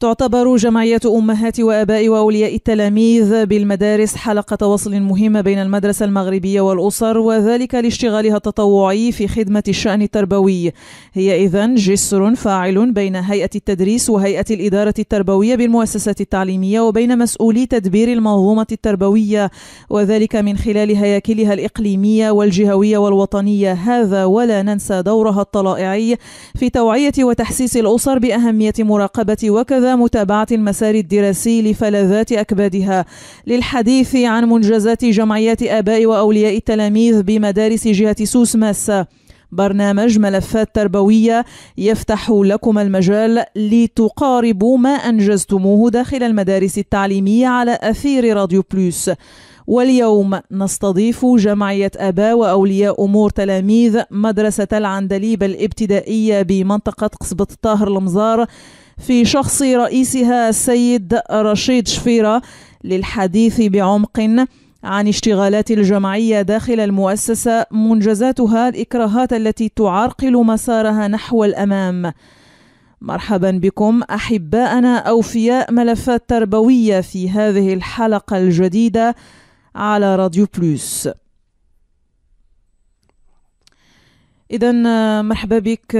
تعتبر جمعية أمهات وأباء وأولياء التلاميذ بالمدارس حلقة وصل مهمة بين المدرسة المغربية والأسر وذلك لاشتغالها التطوعي في خدمة الشأن التربوي هي إذا جسر فاعل بين هيئة التدريس وهيئة الإدارة التربوية بالمؤسسات التعليمية وبين مسؤولي تدبير المنظومة التربوية وذلك من خلال هياكلها الإقليمية والجهوية والوطنية هذا ولا ننسى دورها الطلائعي في توعية وتحسيس الأسر بأهمية مراقبة وكذا متابعة المسار الدراسي لفلذات أكبادها للحديث عن منجزات جمعيات آباء وأولياء التلاميذ بمدارس جهة سوس ماسة برنامج ملفات تربوية يفتح لكم المجال لتقاربوا ما أنجزتموه داخل المدارس التعليمية على أثير راديو بلوس واليوم نستضيف جمعية أباء وأولياء أمور تلاميذ مدرسة العندليب الابتدائية بمنطقة قصبة طاهر المزار في شخص رئيسها السيد رشيد شفيرة للحديث بعمق عن اشتغالات الجمعية داخل المؤسسة منجزاتها الإكراهات التي تعرقل مسارها نحو الأمام مرحبا بكم أحباءنا أوفياء ملفات تربوية في هذه الحلقة الجديدة على راديو بلوس إذا مرحبا بك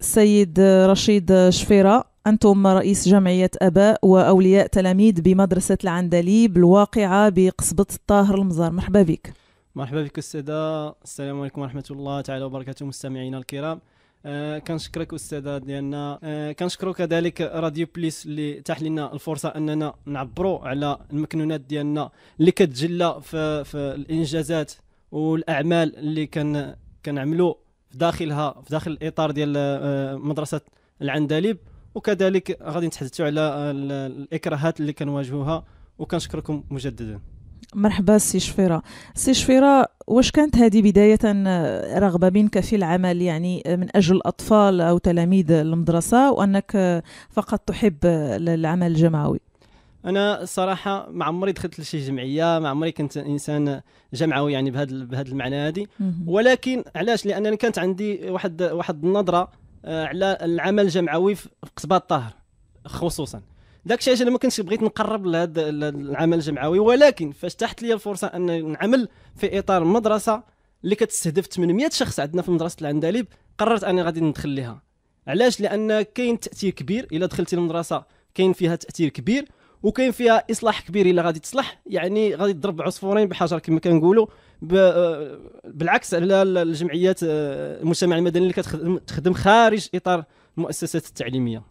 سيد رشيد شفيرة أنتم رئيس جمعية أباء وأولياء تلاميذ بمدرسة العندليب الواقعة بقصبة الطاهر المزار مرحبا بك مرحبا بك أستاذة السلام عليكم ورحمة الله تعالى وبركاته مستمعينا الكرام آه كنشكرك استاذه ديالنا آه كنشكرو كذلك راديو بليس اللي تاح لنا الفرصه اننا نعبروا على المكنونات ديالنا اللي كتجلى في, في الانجازات والاعمال اللي كان كنعملوا في داخلها في داخل الاطار ديال آه مدرسه العندليب وكذلك غادي نتحدثوا على الاكراهات اللي كنواجهوها وكنشكركم مجددا مرحبا سي شفيرة سي شفيرة واش كانت هذه بداية رغبة منك في العمل يعني من أجل الأطفال أو تلاميذ المدرسة وأنك فقط تحب العمل الجمعوي انا صراحه ما عمري دخلت لشي جمعيه ما عمري كنت انسان جمعوي يعني بهذا بهذا المعنى هذه ولكن علاش لانني كانت عندي واحد واحد النظره آه، على العمل الجمعوي في قصبه الطاهر خصوصا داك الشيء انا ما كنتش بغيت نقرب لهذا العمل الجمعوي ولكن فاش تحت لي الفرصه ان نعمل في اطار مدرسه اللي كتستهدف 800 شخص عندنا في مدرسه العندليب قررت اني غادي ندخل ليها علاش لان كاين تاثير كبير الا دخلتي المدرسه كاين فيها تاثير كبير وكاين فيها اصلاح كبير الا غادي تصلح يعني غادي تضرب عصفورين بحجر كما كنقولوا آه، بالعكس على الجمعيات آه، المجتمع المدني اللي كتخدم خارج اطار المؤسسات التعليميه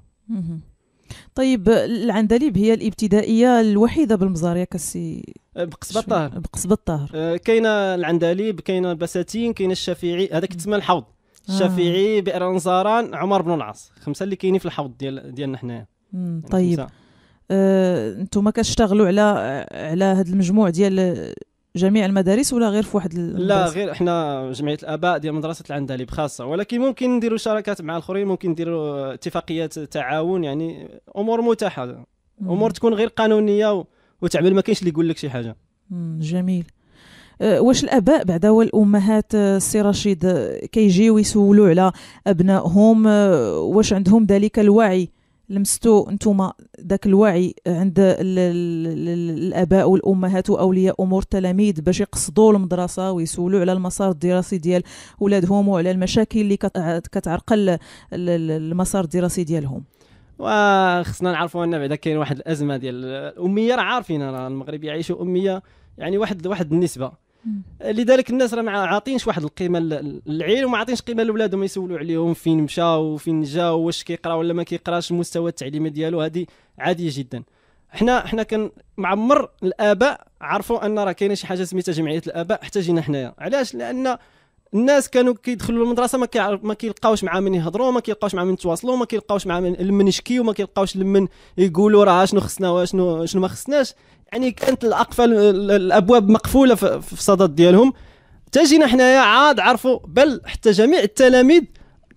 طيب العندليب هي الابتدائيه الوحيده بالمزاريه كسي آه، بقصبه الطاهر بقصبه الطاهر كاينه العندليب كاينه بساتين كاينه الشافعي هذاك تسمى الحوض الشافعي بئر نزاران عمر بن العاص خمسه اللي كاينين في الحوض ديال ديالنا حنايا يعني طيب انتم آه، كتشتغلوا على على هذا المجموع ديال جميع المدارس ولا غير في واحد لا غير احنا جمعيه الاباء ديال مدرسه العندليب خاصه ولكن ممكن نديروا شراكات مع الاخرين ممكن نديروا اتفاقيات تعاون يعني امور متاحه امور تكون غير قانونيه وتعمل ما كاينش اللي يقول لك شي حاجه جميل أه، واش الاباء بعدا والامهات أه، السي رشيد أه، كيجيو يسولوا على ابنائهم واش عندهم ذلك الوعي لمستو انتم ذاك الوعي عند الاباء والامهات واولياء امور التلاميذ باش يقصدوا المدرسه ويسولوا على المسار الدراسي ديال ولادهم وعلى المشاكل اللي كتعرقل المسار الدراسي ديالهم وخصنا نعرفوا ان بعدا كاين واحد الازمه ديال الاميه راه عارفين راه المغرب يعيشوا اميه يعني واحد واحد النسبه لذلك الناس راه ما عاطينش واحد القيمه للعيل وما عاطينش قيمه لولادهم يسولوا عليهم فين مشى وفين جا واش كيقرا ولا ما كيقراش المستوى التعليمي ديالو هذه عاديه جدا حنا حنا كان معمر الاباء عرفوا ان راه كاينه شي حاجه سميتها جمعيه الاباء حتى حنايا علاش لان الناس كانوا كيدخلوا للمدرسه ما ما كيلقاوش مع من يهضروا ما كيلقاوش مع من يتواصلوا ما كيلقاوش مع من لمن يشكيو ما كيلقاوش لمن يقولوا راه شنو خصنا واشنو شنو ما خصناش يعني كانت الاقفال الابواب مقفوله في الصدد ديالهم حتى جينا حنايا عاد عرفوا بل حتى جميع التلاميذ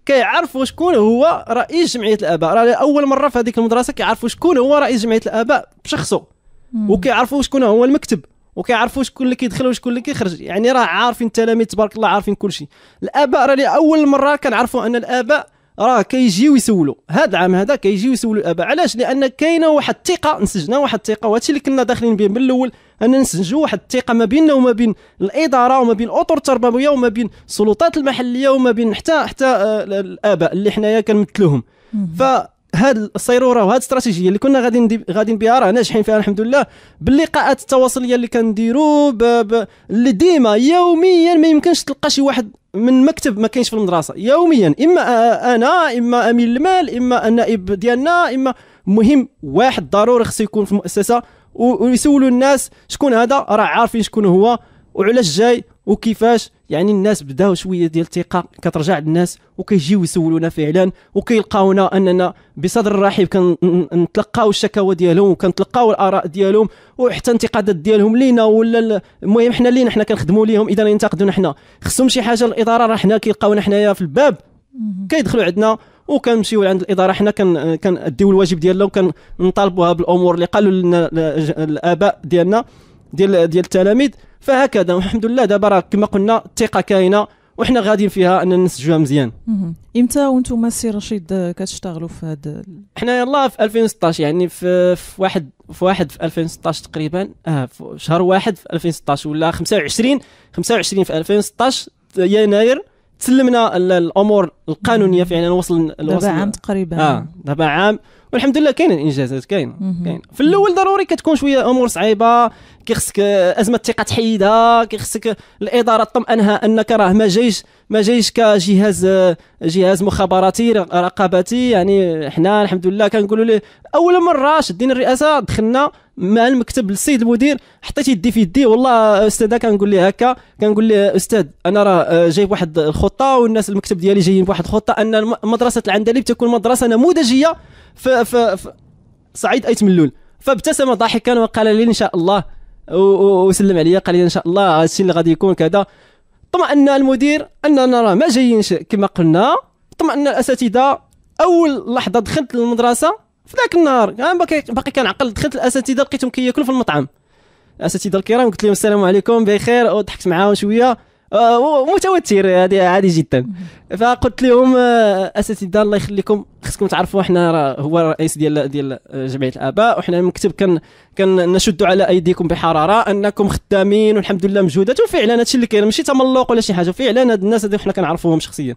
كيعرفوا شكون هو رئيس جمعيه الاباء راه اول مره في هذيك المدرسه كيعرفوا شكون هو رئيس جمعيه الاباء بشخصه وكيعرفوا شكون هو المكتب وكيعرفوا شكون اللي كيدخل وشكون اللي كيخرج يعني راه عارفين التلاميذ تبارك الله عارفين كل شيء الاباء راه لاول مره كنعرفوا ان الاباء راه كيجيو يسولوا هذا العام هذا كيجيو يسولوا الاباء علاش لان كاينه واحد الثقه نسجنا واحد الثقه وهادشي اللي كنا داخلين به من الاول ان نسجوا واحد الثقه ما بيننا وما بين الاداره وما بين الاطر التربويه وما بين السلطات المحليه وما بين حتى حتى آه، الاباء اللي حنايا كنمثلوهم ف هاد الصيروره وهاد الاستراتيجيه اللي كنا غادي غادي بها راه ناجحين فيها الحمد لله باللقاءات التواصليه اللي كنديروا اللي ديما يوميا ما يمكنش تلقى شي واحد من مكتب ما كاينش في المدرسه يوميا اما انا اما امين المال اما النائب ديالنا اما مهم واحد ضروري خصو يكون في المؤسسه ويسولوا الناس شكون هذا راه عارفين شكون هو وعلاش جاي وكيفاش يعني الناس بداو شويه ديال الثقه كترجع للناس وكيجيو يسولونا فعلا وكيلقاونا اننا بصدر رحب كنتلقاو الشكاوى ديالهم وكنتلقاو الاراء ديالهم وحتى الانتقادات ديالهم لينا ولا المهم حنا لينا حنا كنخدموا ليهم اذا ينتقدونا حنا خصهم شي حاجه الاداره راه حنا كيلقاونا حنايا في الباب كيدخلوا عندنا وكنمشيو عند الاداره حنا كنديو الواجب ديالنا وكنطالبوها بالامور اللي قالوا لنا الاباء ديالنا ديال ديال التلاميذ فهكذا والحمد لله دابا راه كما قلنا الثقه كاينه وحنا غاديين فيها ان نسجلوها مزيان امتى وانتم السي رشيد كتشتغلوا في هذا حنا يلاه في 2016 يعني في, في واحد في واحد في 2016 تقريبا اه في شهر واحد في 2016 ولا 25 25 في 2016 يناير تسلمنا الامور القانونيه فعلا يعني وصل دابا عام تقريبا اه دابا عام والحمد لله كاين الانجازات كاين كاين في الاول ضروري كتكون شويه امور صعيبه كيخصك ازمه الثقه تحيدها كيخصك الاداره تطمئنها انك راه ما جايش ما جايش كجهاز جهاز مخابراتي رقابتي يعني حنا الحمد لله كنقولوا ليه اول مره شدين الرئاسه دخلنا مع المكتب للسيد المدير حطيت يدي في يدي والله استاذ كنقول ليه هكا كنقول ليه استاذ انا راه جايب واحد الخطه والناس المكتب ديالي جايين بواحد الخطه ان مدرسه العندليب تكون مدرسه نموذجيه في, في, في صعيد ايت ملول فابتسم ضاحكا وقال لي ان شاء الله وسلم عليا قال لي ان شاء الله هادشي اللي غادي يكون كذا طمأن المدير اننا راه ما جايينش كما قلنا طمأن الاساتذه اول لحظه دخلت للمدرسه في ذاك النهار آه، باقي باقي كنعقل دخلت الاساتذه لقيتهم كياكلوا في المطعم الاساتذه الكرام قلت لهم السلام عليكم بخير وضحكت معاهم شويه آه، متوتر هذه عادي جدا فقلت لهم آه، اساتذه الله يخليكم خصكم تعرفوا حنا هو الرئيس ديال ديال آه، جمعيه الاباء وحنا المكتب كان كنشدوا على ايديكم بحراره انكم خدامين والحمد لله مجهودات وفعلا هادشي اللي كاين ماشي تملق ولا شي حاجه فعلا هاد الناس هذو حنا كنعرفوهم شخصيا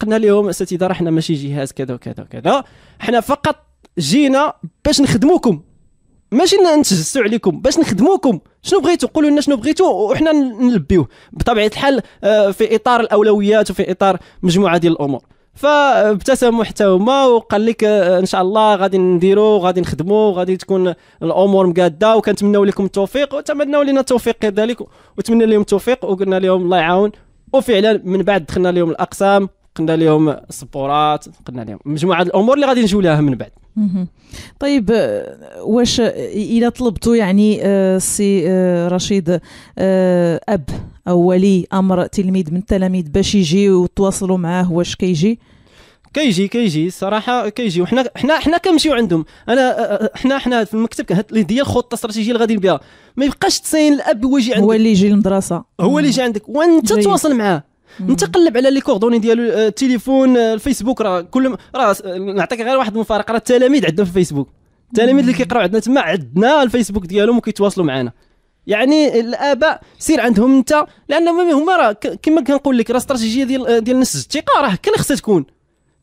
قلنا لهم اساتذه راه حنا ماشي جهاز كذا وكذا وكذا حنا فقط جينا باش نخدموكم ماشي نتجسسوا عليكم باش نخدموكم شنو بغيتوا قولوا لنا شنو بغيتوا وحنا نلبيوه بطبيعه الحال آه، في اطار الاولويات وفي اطار مجموعه ديال الامور فابتسموا حتى هما وقال لك آه، ان شاء الله غادي نديرو غادي نخدمو غادي تكون الامور مقاده وكنتمناو لكم التوفيق وتمناو لنا التوفيق كذلك وتمنى لهم التوفيق وقلنا لهم الله يعاون وفعلا من بعد دخلنا لهم الاقسام قلنا لهم السبورات قلنا لهم مجموعه الامور اللي غادي نجولها لها من بعد طيب آه، واش آه، الى طلبتوا يعني السي آه، رشيد اب او ولي امر تلميذ من التلاميذ باش يجي وتواصلوا معاه واش كيجي كيجي كيجي الصراحه كيجي وحنا حنا حنا كنمشيو عندهم انا حنا حنا في المكتب كانت اللي هي الخطه الاستراتيجيه اللي غادي بها ما يبقاش تساين الاب هو يجي عندك هو اللي يجي للمدرسه هو اللي يجي عندك وانت تواصل معاه انت قلب على لي كوردوني ديالو آه، التليفون آه، الفيسبوك راه كل راه نعطيك غير واحد المفارقه راه التلاميذ عندنا في الفيسبوك التلاميذ اللي كيقراو عندنا تما عندنا الفيسبوك ديالهم وكيتواصلوا معنا يعني الاباء سير عندهم انت لان هما راه كما كنقول لك راه استراتيجيه ديال آه، ديال نسج الثقه راه كان خصها تكون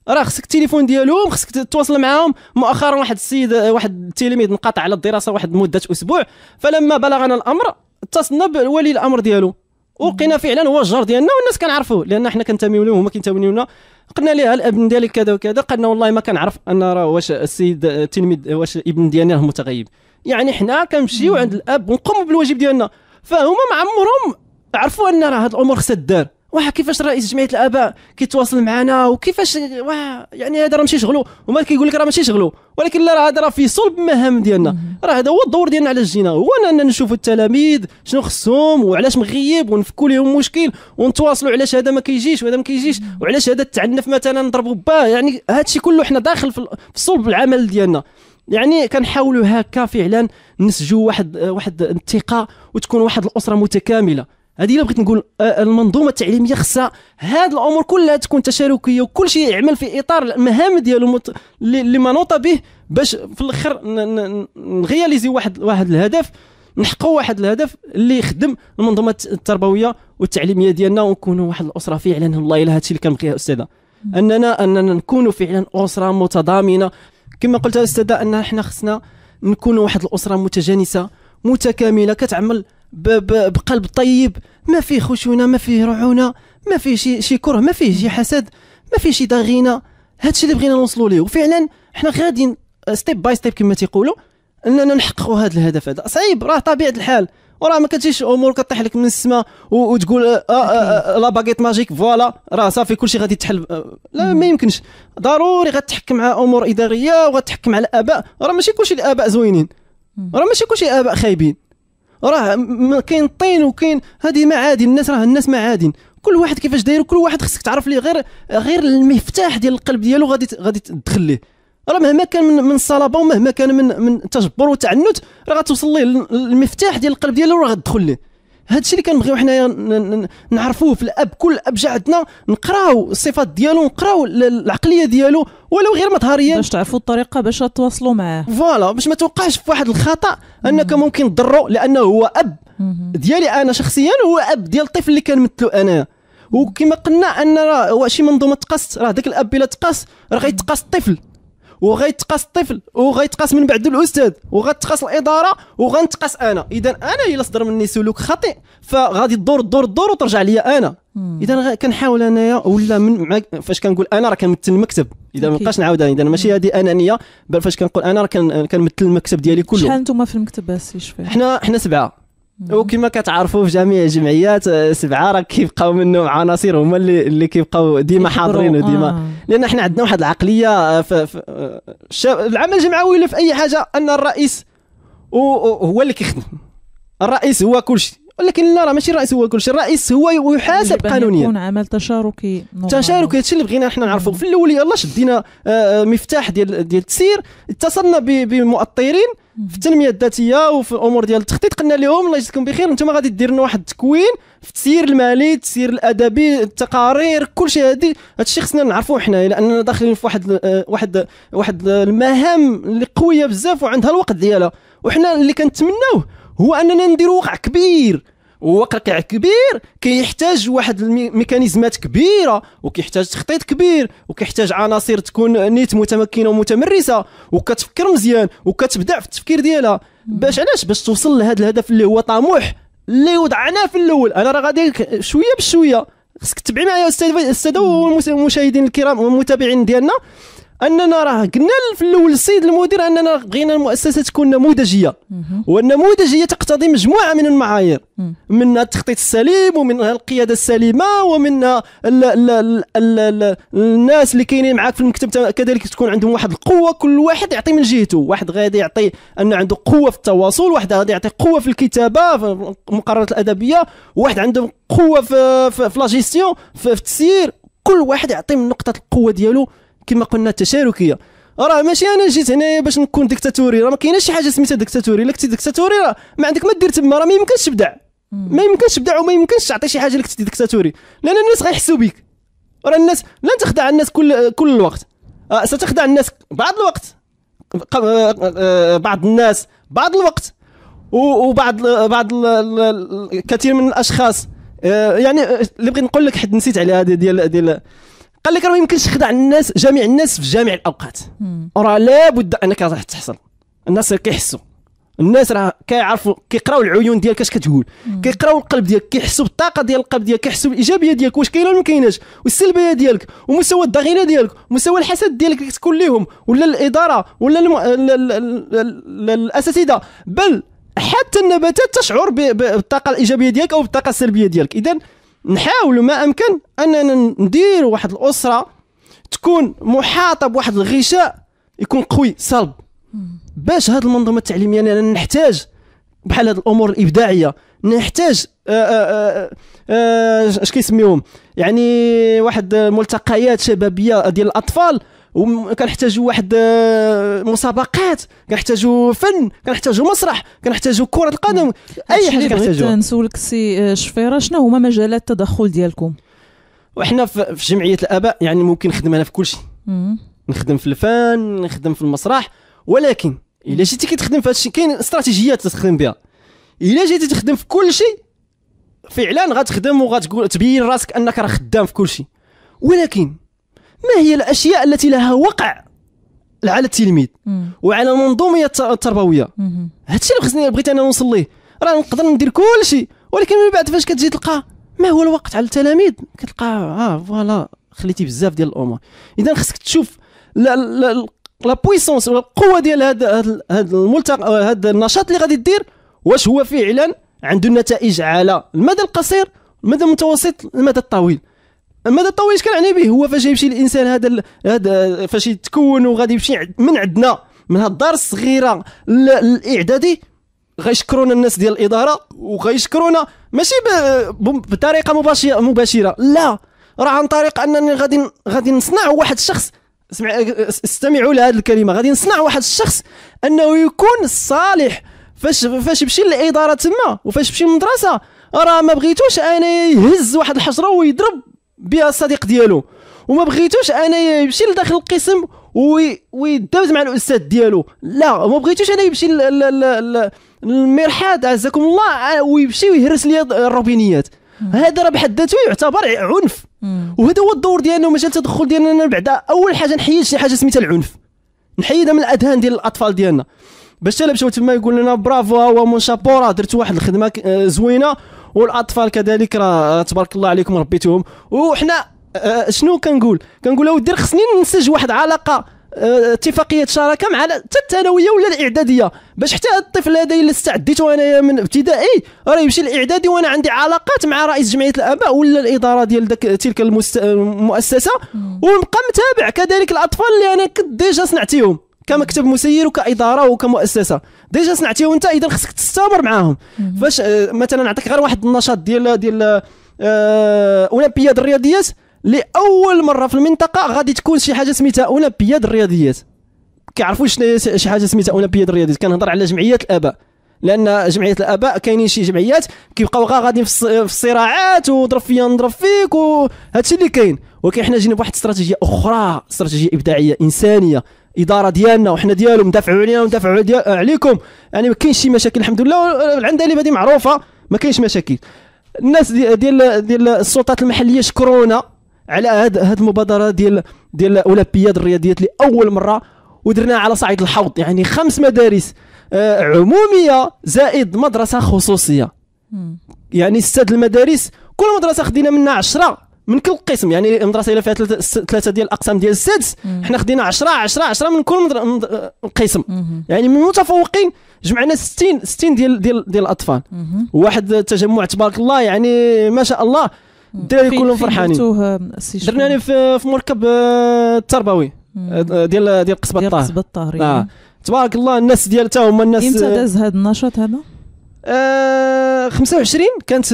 راه خصك التليفون ديالهم خصك تتواصل معاهم مؤخرا واحد السيد واحد التلميذ انقطع على الدراسه واحد مده اسبوع فلما بلغنا الامر اتصلنا بولي الامر ديالو وقينا فعلا هو الجار ديالنا والناس كنعرفوه لان حنا كنتميو لهم هما كينتميو لنا قلنا ليها الابن ديالك كذا وكذا قالنا والله ما كنعرف ان راه واش السيد التلميذ واش الابن ديالنا متغيب يعني حنا كنمشيو عند الاب ونقوموا بالواجب ديالنا فهما ما عمرهم عرفوا ان راه هاد الامور خصها دار واه كيفاش رئيس جمعيه الاباء كيتواصل معنا وكيفاش واه يعني هذا راه ماشي شغلو هما كيقول لك راه ماشي شغلو ولكن لا راه هذا راه في صلب المهام ديالنا راه هذا هو الدور ديالنا على جينا هو اننا نشوفوا التلاميذ شنو خصهم وعلاش مغيب ونفكوا لهم مشكل ونتواصلوا علاش هذا ما كيجيش وهذا ما كيجيش وعلاش هذا تعنف مثلا نضربوا باه يعني هادشي كله حنا داخل في صلب العمل ديالنا يعني كنحاولوا هكا فعلا نسجوا واحد واحد الثقه وتكون واحد الاسره متكامله هذه الا بغيت نقول آه، المنظومه التعليميه خصها هاد الامور كلها تكون تشاركيه وكل شيء يعمل في اطار المهام ديالو مت... اللي منوط به باش في الاخر نغياليزي واحد واحد الهدف نحققوا واحد الهدف اللي يخدم المنظومه التربويه والتعليميه ديالنا ونكونوا واحد الاسره فعلا والله الا هادشي اللي كنبغيه استاذه اننا اننا نكونوا فعلا اسره متضامنه كما قلت استاذه ان احنا خصنا نكونوا واحد الاسره متجانسه متكامله كتعمل بقلب طيب ما فيه خشونه ما فيه رعونه ما فيه شي, شي كره ما فيه شي حسد ما فيه شي ضغينه هادشي اللي بغينا نوصلوا ليه وفعلا حنا غاديين ستيب باي ستيب كما تيقولوا اننا نحققوا هذا الهدف هذا صعيب راه طبيعه الحال وراه ما كتجيش امور كطيح لك من السماء وتقول آه، آه، آه، لا باغيت ماجيك فوالا راه صافي كلشي غادي تحل لا ما يمكنش ضروري غتحكم على امور اداريه وغتحكم على الاباء راه ماشي كلشي الاباء زوينين راه ماشي كلشي الاباء خايبين راه كاين طين وكاين هذه معادن الناس راه الناس معادن كل واحد كيفاش داير كل واحد خصك تعرف ليه غير غير المفتاح ديال القلب ديالو غادي غادي تدخل ليه راه مهما كان من من الصلابه ومهما كان من من تجبر وتعنت راه غتوصل ليه المفتاح ديال القلب ديالو راه غتدخل ليه هذا الشيء اللي كنبغيو حنايا نعرفوه في الاب كل اب جا عندنا نقراو الصفات ديالو نقراو العقليه ديالو ولو غير مظهريا باش تعرفوا الطريقه باش تواصلوا معاه فوالا باش ما توقعش في واحد الخطا انك ممكن تضرو لانه هو اب ديالي انا شخصيا هو اب ديال الطفل اللي كنمثلو انايا وكما قلنا ان راه شي منظومه تقاس راه داك الاب الا تقاس راه غيتقاس الطفل وغيتقاس الطفل وغيتقاس من بعد الاستاذ وغتقاس الاداره وغنتقاس انا اذا انا الا صدر مني سلوك خطئ فغادي تدور تدور تدور وترجع ليا انا اذا كنحاول انايا ولا من فاش كنقول انا راه كنمثل المكتب اذا ما بقاش نعاودها اذا ماشي هذه انانيه بل فاش كنقول انا راه كنمثل المكتب ديالي كله شحال نتوما في المكتب السي شفيع حنا حنا سبعه وكما كتعرفوا في جميع الجمعيات آه، سبعه راه كيبقاو منهم عناصر هما اللي اللي كيبقاو ديما حاضرين وديما آه. لان حنا عندنا واحد العقليه في, آه، في آه، العمل الجمعوي ولا في اي حاجه ان الرئيس هو اللي كيخدم الرئيس هو كل شيء ولكن لا راه ماشي الرئيس هو كل شيء الرئيس هو يحاسب قانونيا يكون عمل تشاركي تشاركي هادشي اللي بغينا حنا نعرفوا في الاول يلاه شدينا مفتاح ديال ديال التسير اتصلنا بمؤطرين في التنميه الذاتيه وفي الامور ديال التخطيط قلنا لهم الله يجزيكم بخير انتم غادي دير لنا واحد التكوين في التسيير المالي التسيير الادبي التقارير كلشي هادي هادشي خصنا نعرفوه حنايا لاننا داخلين في واحد آه، واحد واحد المهام اللي قويه بزاف وعندها الوقت ديالها وحنا اللي كنتمناوه هو اننا نديروا وقع كبير وقرقيع كبير كيحتاج واحد الميكانيزمات كبيره وكيحتاج تخطيط كبير وكيحتاج عناصر تكون نيت متمكنه ومتمرسه وكتفكر مزيان وكتبدع في التفكير ديالها باش علاش باش توصل لهذا الهدف اللي هو طموح اللي وضعناه في الاول انا راه غادي شويه بشويه خصك تبعي معايا استاذ استاذ والمشاهدين الكرام والمتابعين ديالنا اننا راه قلنا في الاول السيد المدير اننا بغينا المؤسسه تكون نموذجيه والنموذجيه تقتضي مجموعه من المعايير منها التخطيط السليم ومنها القياده السليمه ومنها الـ الـ الـ الـ الـ الناس اللي كاينين معاك في المكتب كذلك تكون عندهم واحد القوه كل واحد يعطي من جهته واحد غادي يعطي ان عنده قوه في التواصل واحد غادي يعطي قوه في الكتابه في المقررات الادبيه واحد عنده قوه في في, في في التسيير كل واحد يعطي من نقطه القوه ديالو كما قلنا التشاركيه راه ماشي انا جيت هنايا باش نكون ديكتاتوري راه ما كايناش شي حاجه سميتها ديكتاتوري الا كنتي ديكتاتوري راه ما عندك ما دير تما راه ما يمكنش تبدع ما يمكنش تبدع وما يمكنش تعطي شي حاجه اللي كنتي ديكتاتوري لان الناس غيحسوا بك راه الناس لن تخدع الناس كل كل الوقت آه ستخدع الناس بعض الوقت أه، أه، بعض الناس بعض الوقت وبعض بعض كثير من الاشخاص أه، يعني اللي بغيت نقول لك حد نسيت على هذه ديال ديال قال لك راه ما يمكنش تخدع الناس جميع الناس في جميع الاوقات راه لابد انك راح تحصل الناس كيحسوا الناس راه كيعرفوا كيقراو العيون ديالك اش كتقول كيقراو القلب ديالك كيحسوا بالطاقه ديال القلب ديالك كيحسوا بالايجابيه ديالك واش كاينه ولا ما كايناش والسلبيه ديالك ومستوى الضغينه ديالك ومستوى الحسد ديالك اللي كتكون ليهم ولا الاداره ولا الم... الاساتذه بل حتى النباتات تشعر بالطاقه الايجابيه ديالك او بالطاقه السلبيه ديالك اذا نحاولوا ما امكن اننا نديروا واحد الاسره تكون محاطه بواحد الغشاء يكون قوي صلب باش هذه المنظومه التعليميه يعني نحتاج بحال هذه الامور الابداعيه نحتاج آه، آه، آه، اش كيسميوهم يعني واحد الملتقيات شبابيه ديال الاطفال وكنحتاجوا واحد آه، مسابقات كنحتاجوا فن كنحتاجوا مسرح كنحتاجوا كره القدم اي حاجه كنحتاجوها نسولك سي آه، شفيره شنو هما مجالات التدخل ديالكم وحنا في جمعيه الاباء يعني ممكن نخدم انا في كل شيء نخدم في الفن نخدم في المسرح ولكن الا جيتي كتخدم في هذا الشيء كاين استراتيجيات تخدم بها الا جيتي تخدم في كل شيء فعلا غتخدم وغتقول تبين راسك انك راه خدام في كل شيء ولكن ما هي الاشياء التي لها وقع على التلميذ وعلى المنظوميه التربويه هادشي اللي خصني بغيت انا نوصل ليه راه نقدر ندير كل شيء ولكن من بعد فاش كتجي تلقى ما هو الوقت على التلاميذ كتلقى اه فوالا خليتي بزاف ديال الامور اذا خصك تشوف لا لا لا بويسونس القوه ديال هذا هذا الملتقى هذا النشاط اللي غادي دير واش هو فعلا عنده نتائج على المدى القصير المدى المتوسط المدى الطويل المدى الطويل كنعني به هو فاش يمشي الانسان هذا ال... هذا فاش يتكون وغادي يمشي من عندنا من هاد الدار الصغيره الاعدادي غيشكرونا الناس ديال الاداره وغيشكرونا ماشي بطريقه مباشره مباشره لا راه عن طريق انني غادي غادي نصنع واحد الشخص سمع... استمعوا لهذه الكلمه غادي نصنع واحد الشخص انه يكون صالح فاش فاش يمشي للاداره تما وفاش يمشي للمدرسه راه ما بغيتوش انا يهز واحد الحجره ويضرب بها الصديق ديالو وما بغيتوش انا يمشي لداخل القسم وي مع الاستاذ ديالو لا ما بغيتوش انا يمشي للمرحاض عزكم الله آه، ويمشي ويهرس لي الروبينيات هذا راه بحد ذاته يعتبر عنف وهذا هو الدور ديالنا ومجال التدخل ديالنا بعدا اول حاجه نحيد شي حاجه سميتها العنف نحيدها من الاذهان ديال الاطفال ديالنا باش حتى مشاو تما يقول لنا برافو هو مون شابو راه درت واحد الخدمه آه، زوينه والاطفال كذلك راه آه، تبارك الله عليكم ربيتوهم وحنا آه، آه، شنو كنقول كنقول اودي خصني ننسج واحد علاقه اتفاقيه شراكه مع حتى الثانويه ولا الاعداديه باش حتى الطفل هذا اللي استعديته انايا من ابتدائي راه يمشي الاعدادي وانا عندي علاقات مع رئيس جمعيه الاباء ولا الاداره ديال داك تلك المست... المؤسسه ونبقى متابع كذلك الاطفال اللي انا كنت ديجا صنعتيهم كمكتب مسير وكاداره وكمؤسسه ديجا صنعتيهم انت اذا خصك تستمر معاهم فاش آه، مثلا نعطيك غير واحد النشاط ديال ديال آه، اولمبياد الرياضيات لاول مره في المنطقه غادي تكون شي حاجه سميتها اولمبياد الرياضيات كيعرفوا شنو شي حاجه سميتها اولمبياد الرياضيات كنهضر على جمعيات الاباء لان جمعيه الاباء كاينين شي جمعيات كيبقاو غادي في الصراعات وضرب فيا نضرب فيك وهادشي اللي كاين ولكن حنا جينا بواحد استراتيجيه اخرى استراتيجيه ابداعيه انسانيه اداره ديالنا وحنا ديالهم دافعوا علينا وندافعوا عليكم يعني ما كاينش شي مشاكل الحمد لله اللي هذه معروفه ما كاينش مشاكل الناس ديال ديال, السلطات المحليه شكرونا على هاد هاد المبادره ديال ديال اولمبياد الرياضيات لاول مره ودرناها على صعيد الحوض يعني خمس مدارس آه، عموميه زائد مدرسه خصوصيه يعني ست المدارس كل مدرسه خدينا منها 10 من كل قسم يعني المدرسه الا فيها ثلاثه ديال الاقسام ديال السادس حنا خدينا 10 10 10 من كل قسم يعني من المتفوقين جمعنا 60 60 ديال ديال ديال الاطفال واحد التجمع تبارك الله يعني ما شاء الله الدراري كلهم فرحانين آه، درناني يعني في مركب آه، التربوي آه، ديال ديال قصبه الطاهر قصبه الطاهر يعني. تبارك الله الناس ديال تا هما الناس امتى داز هذا النشاط هذا 25 آه، كانت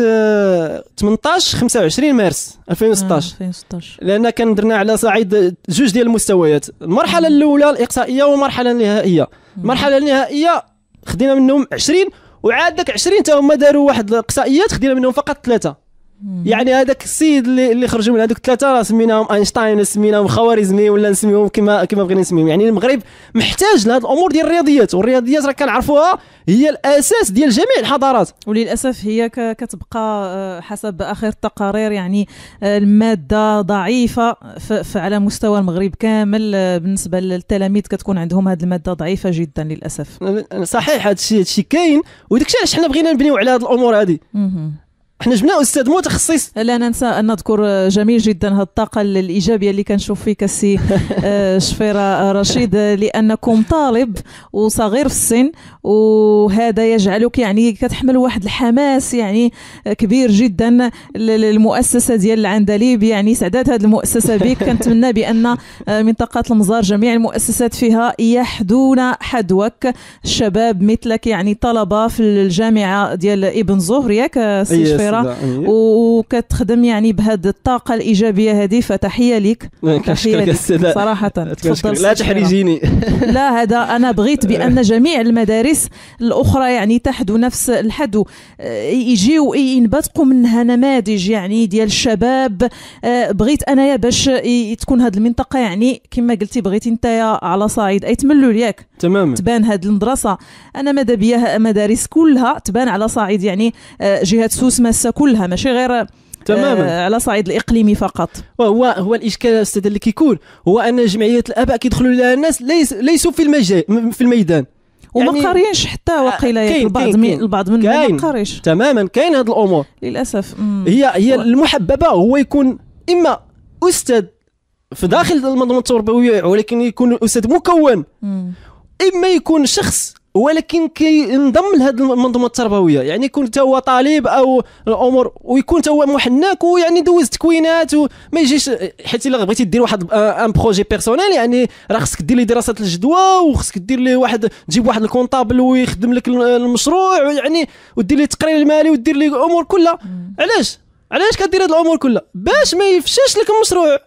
18 آه، 25 مارس 2016 2016 آه، لان كان درنا على صعيد جوج ديال المستويات المرحله الاولى الاقصائيه والمرحله النهائيه المرحله النهائيه خدينا منهم 20 وعاد داك 20 حتى هما داروا واحد الاقصائيات خدينا منهم فقط ثلاثه يعني هذاك السيد اللي اللي خرجوا من هذوك الثلاثه راه سميناهم اينشتاين سميناهم خوارزمي ولا نسميهم كما كما بغينا نسميهم يعني المغرب محتاج لهاد الامور ديال الرياضيات والرياضيات راه كنعرفوها هي الاساس ديال جميع الحضارات وللاسف هي كتبقى آه، حسب اخر التقارير يعني آه، الماده ضعيفه على مستوى المغرب كامل آه، بالنسبه للتلاميذ كتكون عندهم هذه الماده ضعيفه جدا للاسف صحيح هذا الشيء كاين وداك الشيء علاش حنا بغينا نبنيو على هذه الامور هذه حنا جبنا استاذ متخصص لا ننسى ان نذكر آه، جميل جدا هذه الطاقه الايجابيه اللي كنشوف فيك السي آه، شفيره رشيد لانكم طالب وصغير في السن وهذا يجعلك يعني كتحمل واحد الحماس يعني آه، كبير جدا للمؤسسه ديال العندليب يعني سعدات هذه المؤسسه بك كنتمنى بان منطقه المزار جميع المؤسسات فيها يحدون حدوك الشباب مثلك يعني طلبه في الجامعه ديال ابن زهر ياك السي صغيره وكتخدم يعني بهذه الطاقه الايجابيه هذه فتحيه ليك تحيه ليك صراحه تفضل لا تحرجيني لا هذا انا بغيت بان جميع المدارس الاخرى يعني تحدو نفس الحد آه، يجيو ينبثقوا منها نماذج يعني ديال الشباب آه، بغيت انايا باش تكون هذه المنطقه يعني كما قلتي بغيتي انت على صعيد اي تملوا ياك تماما تبان هذه المدرسه انا ماذا بيا مدارس كلها تبان على صعيد يعني آه، جهه سوس المؤسسه كلها ماشي غير تماما آه، على صعيد الاقليمي فقط هو هو الاشكال استاذ اللي كيكون هو ان جمعيه الاباء كيدخلوا لها الناس ليس ليسوا في المجال في الميدان وما يعني قاريينش حتى وقيلا آه البعض من البعض من ما قاريش تماما كاين هاد الامور للاسف هي هي و... المحببه هو يكون اما استاذ في داخل المنظومه التربويه ولكن يكون استاذ مكون مم. اما يكون شخص ولكن كينضم لهذه المنظومه التربويه يعني يكون حتى هو طالب او الامور ويكون حتى هو محناك ويعني دوز تكوينات وما يجيش حيت الا بغيتي دير واحد ان بروجي بيرسونيل يعني راه خصك دير لي دراسات الجدوى وخصك دير لي واحد تجيب واحد الكونطابل ويخدم لك المشروع يعني ودير لي التقرير المالي ودير لي الامور كلها علاش علاش كدير هذه الامور كلها باش ما يفشلش لك المشروع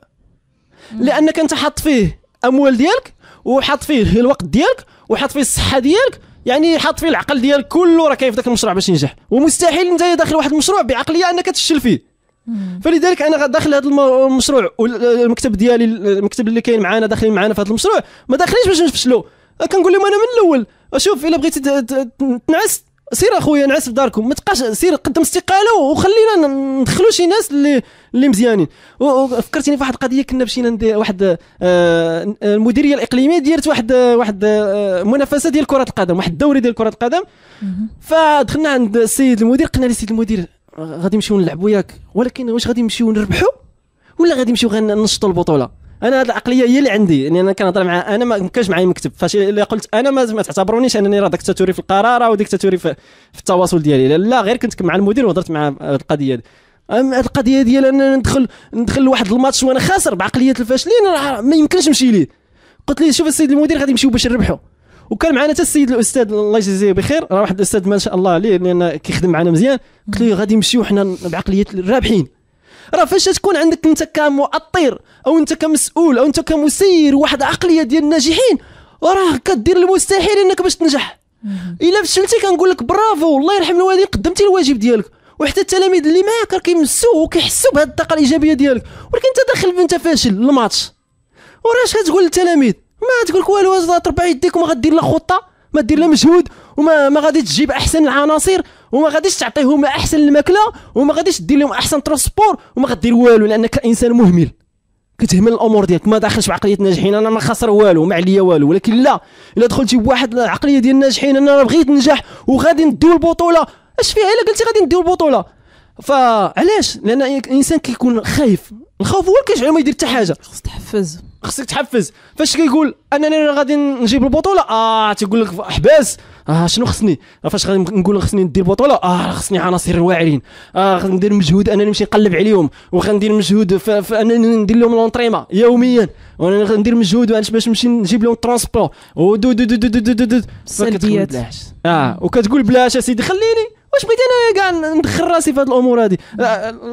لانك انت حاط فيه اموال ديالك وحاط فيه الوقت ديالك وحاط فيه الصحه ديالك يعني حاط فيه العقل ديالك كله راه كاين في ذاك المشروع باش ينجح ومستحيل انت داخل واحد المشروع بعقليه انك تفشل فيه فلذلك انا داخل هذا المشروع والمكتب ديالي المكتب اللي كاين معانا داخلين معانا في هذا المشروع ما داخلينش باش نفشلوا كنقول لهم انا من الاول شوف الا بغيتي تنعس سير اخويا نعس في داركم ما تبقاش سير قدم استقاله وخلينا ندخلوا شي ناس اللي اللي مزيانين فكرتني في واحد القضيه كنا مشينا ندير واحد آه، آه، المديريه الاقليميه ديرت واحد آه، واحد منافسه ديال كره القدم واحد الدوري ديال كره القدم فدخلنا عند السيد المدير قلنا للسيد المدير غادي نمشيو نلعبوا ياك ولكن واش غادي نمشيو نربحوا ولا غادي نمشيو غنشطوا البطوله انا هذه العقليه هي اللي عندي يعني انا كنهضر مع انا ما كانش معايا مكتب فاش الا قلت انا ما, تعتبرونيش انني راه ديكتاتوري في القرار او ديكتاتوري في, في التواصل ديالي لا غير كنت مع المدير وهضرت مع القضيه دي. القضيه ديال انا ندخل ندخل لواحد الماتش وانا خاسر بعقليه الفاشلين ما يمكنش نمشي ليه قلت ليه شوف السيد المدير غادي يمشيو باش نربحو وكان معنا حتى السيد الاستاذ الله يجزيه بخير راه واحد الاستاذ ما شاء الله عليه لان كيخدم معنا مزيان قلت له غادي نمشيو حنا بعقليه الرابحين راه فاش تكون عندك انت كمؤطر او انت كمسؤول او انت كمسير واحد عقليه ديال الناجحين راه كدير المستحيل انك باش تنجح الا فشلتي كنقول لك برافو الله يرحم الوالدين قدمتي الواجب ديالك وحتى التلاميذ اللي معاك راه كيمسوا وكيحسوا بهذه الطاقه الايجابيه ديالك ولكن انت داخل انت فاشل الماتش وراش كتقول للتلاميذ ما تقول لك والو تربع يديك وما غدير لا خطه ما دير لا مجهود وما ما غادي تجيب احسن العناصر وما غاديش تعطيهم احسن الماكله وما غاديش دير لهم احسن ترونسبور وما غدير والو لانك انسان مهمل كتهمل الامور ديالك ما داخلش بعقليه ناجحين انا ما خاسر والو ما عليا والو ولكن لا الا دخلتي بواحد العقليه ديال الناجحين انا بغيت ننجح وغادي نديو البطوله اش فيها الا قلتي غادي نديو البطوله فعلاش لان الانسان كيكون خايف الخوف هو اللي كيجعلو ما يدير حتى حاجه خاص تحفز خصك تحفز فاش كيقول انني غادي نجيب البطوله اه تيقول لك احباس اه شنو خصني فاش غادي نقول خصني ندير البطوله اه خصني عناصر واعرين اه ندير مجهود انني نمشي نقلب عليهم وغندير مجهود في انني ندير لهم لونطريما يوميا وانا ندير مجهود باش نمشي نجيب لهم الترونسبور ودو دو دو دو دو دو دو, دو, دو, دو سلبيات اه وكتقول بلاش اسيدي خليني واش بغيت انا كاع ندخل راسي في هذه الامور هذه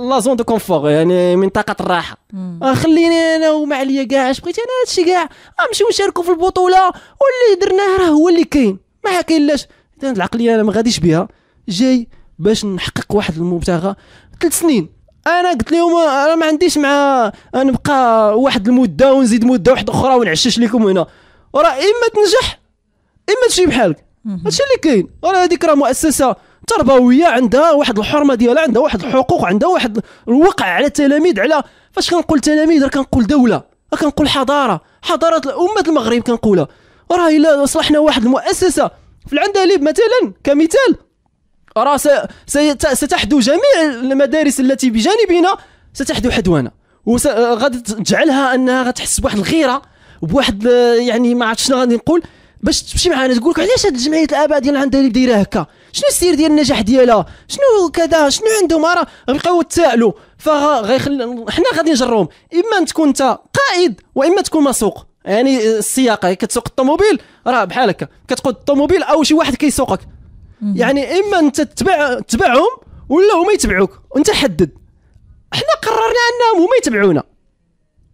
لا زون دو كونفور يعني منطقه الراحه آه، خليني انا وما عليا كاع اش بغيت انا هذا الشيء كاع آه، نمشيو نشاركوا في البطوله واللي درناه راه هو اللي كاين ما كاين لاش العقليه انا ما غاديش بها جاي باش نحقق واحد المبتغى ثلاث سنين انا قلت لهم آه، انا ما عنديش مع نبقى واحد المده ونزيد مده واحده اخرى ونعشش لكم هنا وراه اما تنجح اما تمشي بحالك هادشي اللي كاين وراه هذيك راه مؤسسه التربويه عندها واحد الحرمه ديالها عندها واحد الحقوق عندها واحد الوقع على التلاميذ على فاش كنقول تلاميذ راه كنقول دوله راه كنقول حضاره حضاره امه المغرب كنقولها راه الا اصلحنا واحد المؤسسه في العندليب مثلا كمثال راه ستحدو جميع المدارس التي بجانبنا ستحدو حدوانا وغادي تجعلها انها غتحس بواحد الغيره بواحد يعني ما عرفتش شنو غادي نقول باش تمشي معنا تقول لك علاش هاد جمعيه الاباء ديال العندليب دايره هكا شنو السير ديال النجاح ديالها شنو كذا شنو عندهم راه غيبقاو يتسائلوا فغيخل حنا غادي نجرهم اما أن تكون انت قائد واما تكون مسوق يعني السياقه يعني كتسوق الطوموبيل راه بحال هكا كتقود الطوموبيل او شي واحد كيسوقك يعني اما انت تتبع تبعهم ولا هما يتبعوك وانت حدد حنا قررنا انهم هما يتبعونا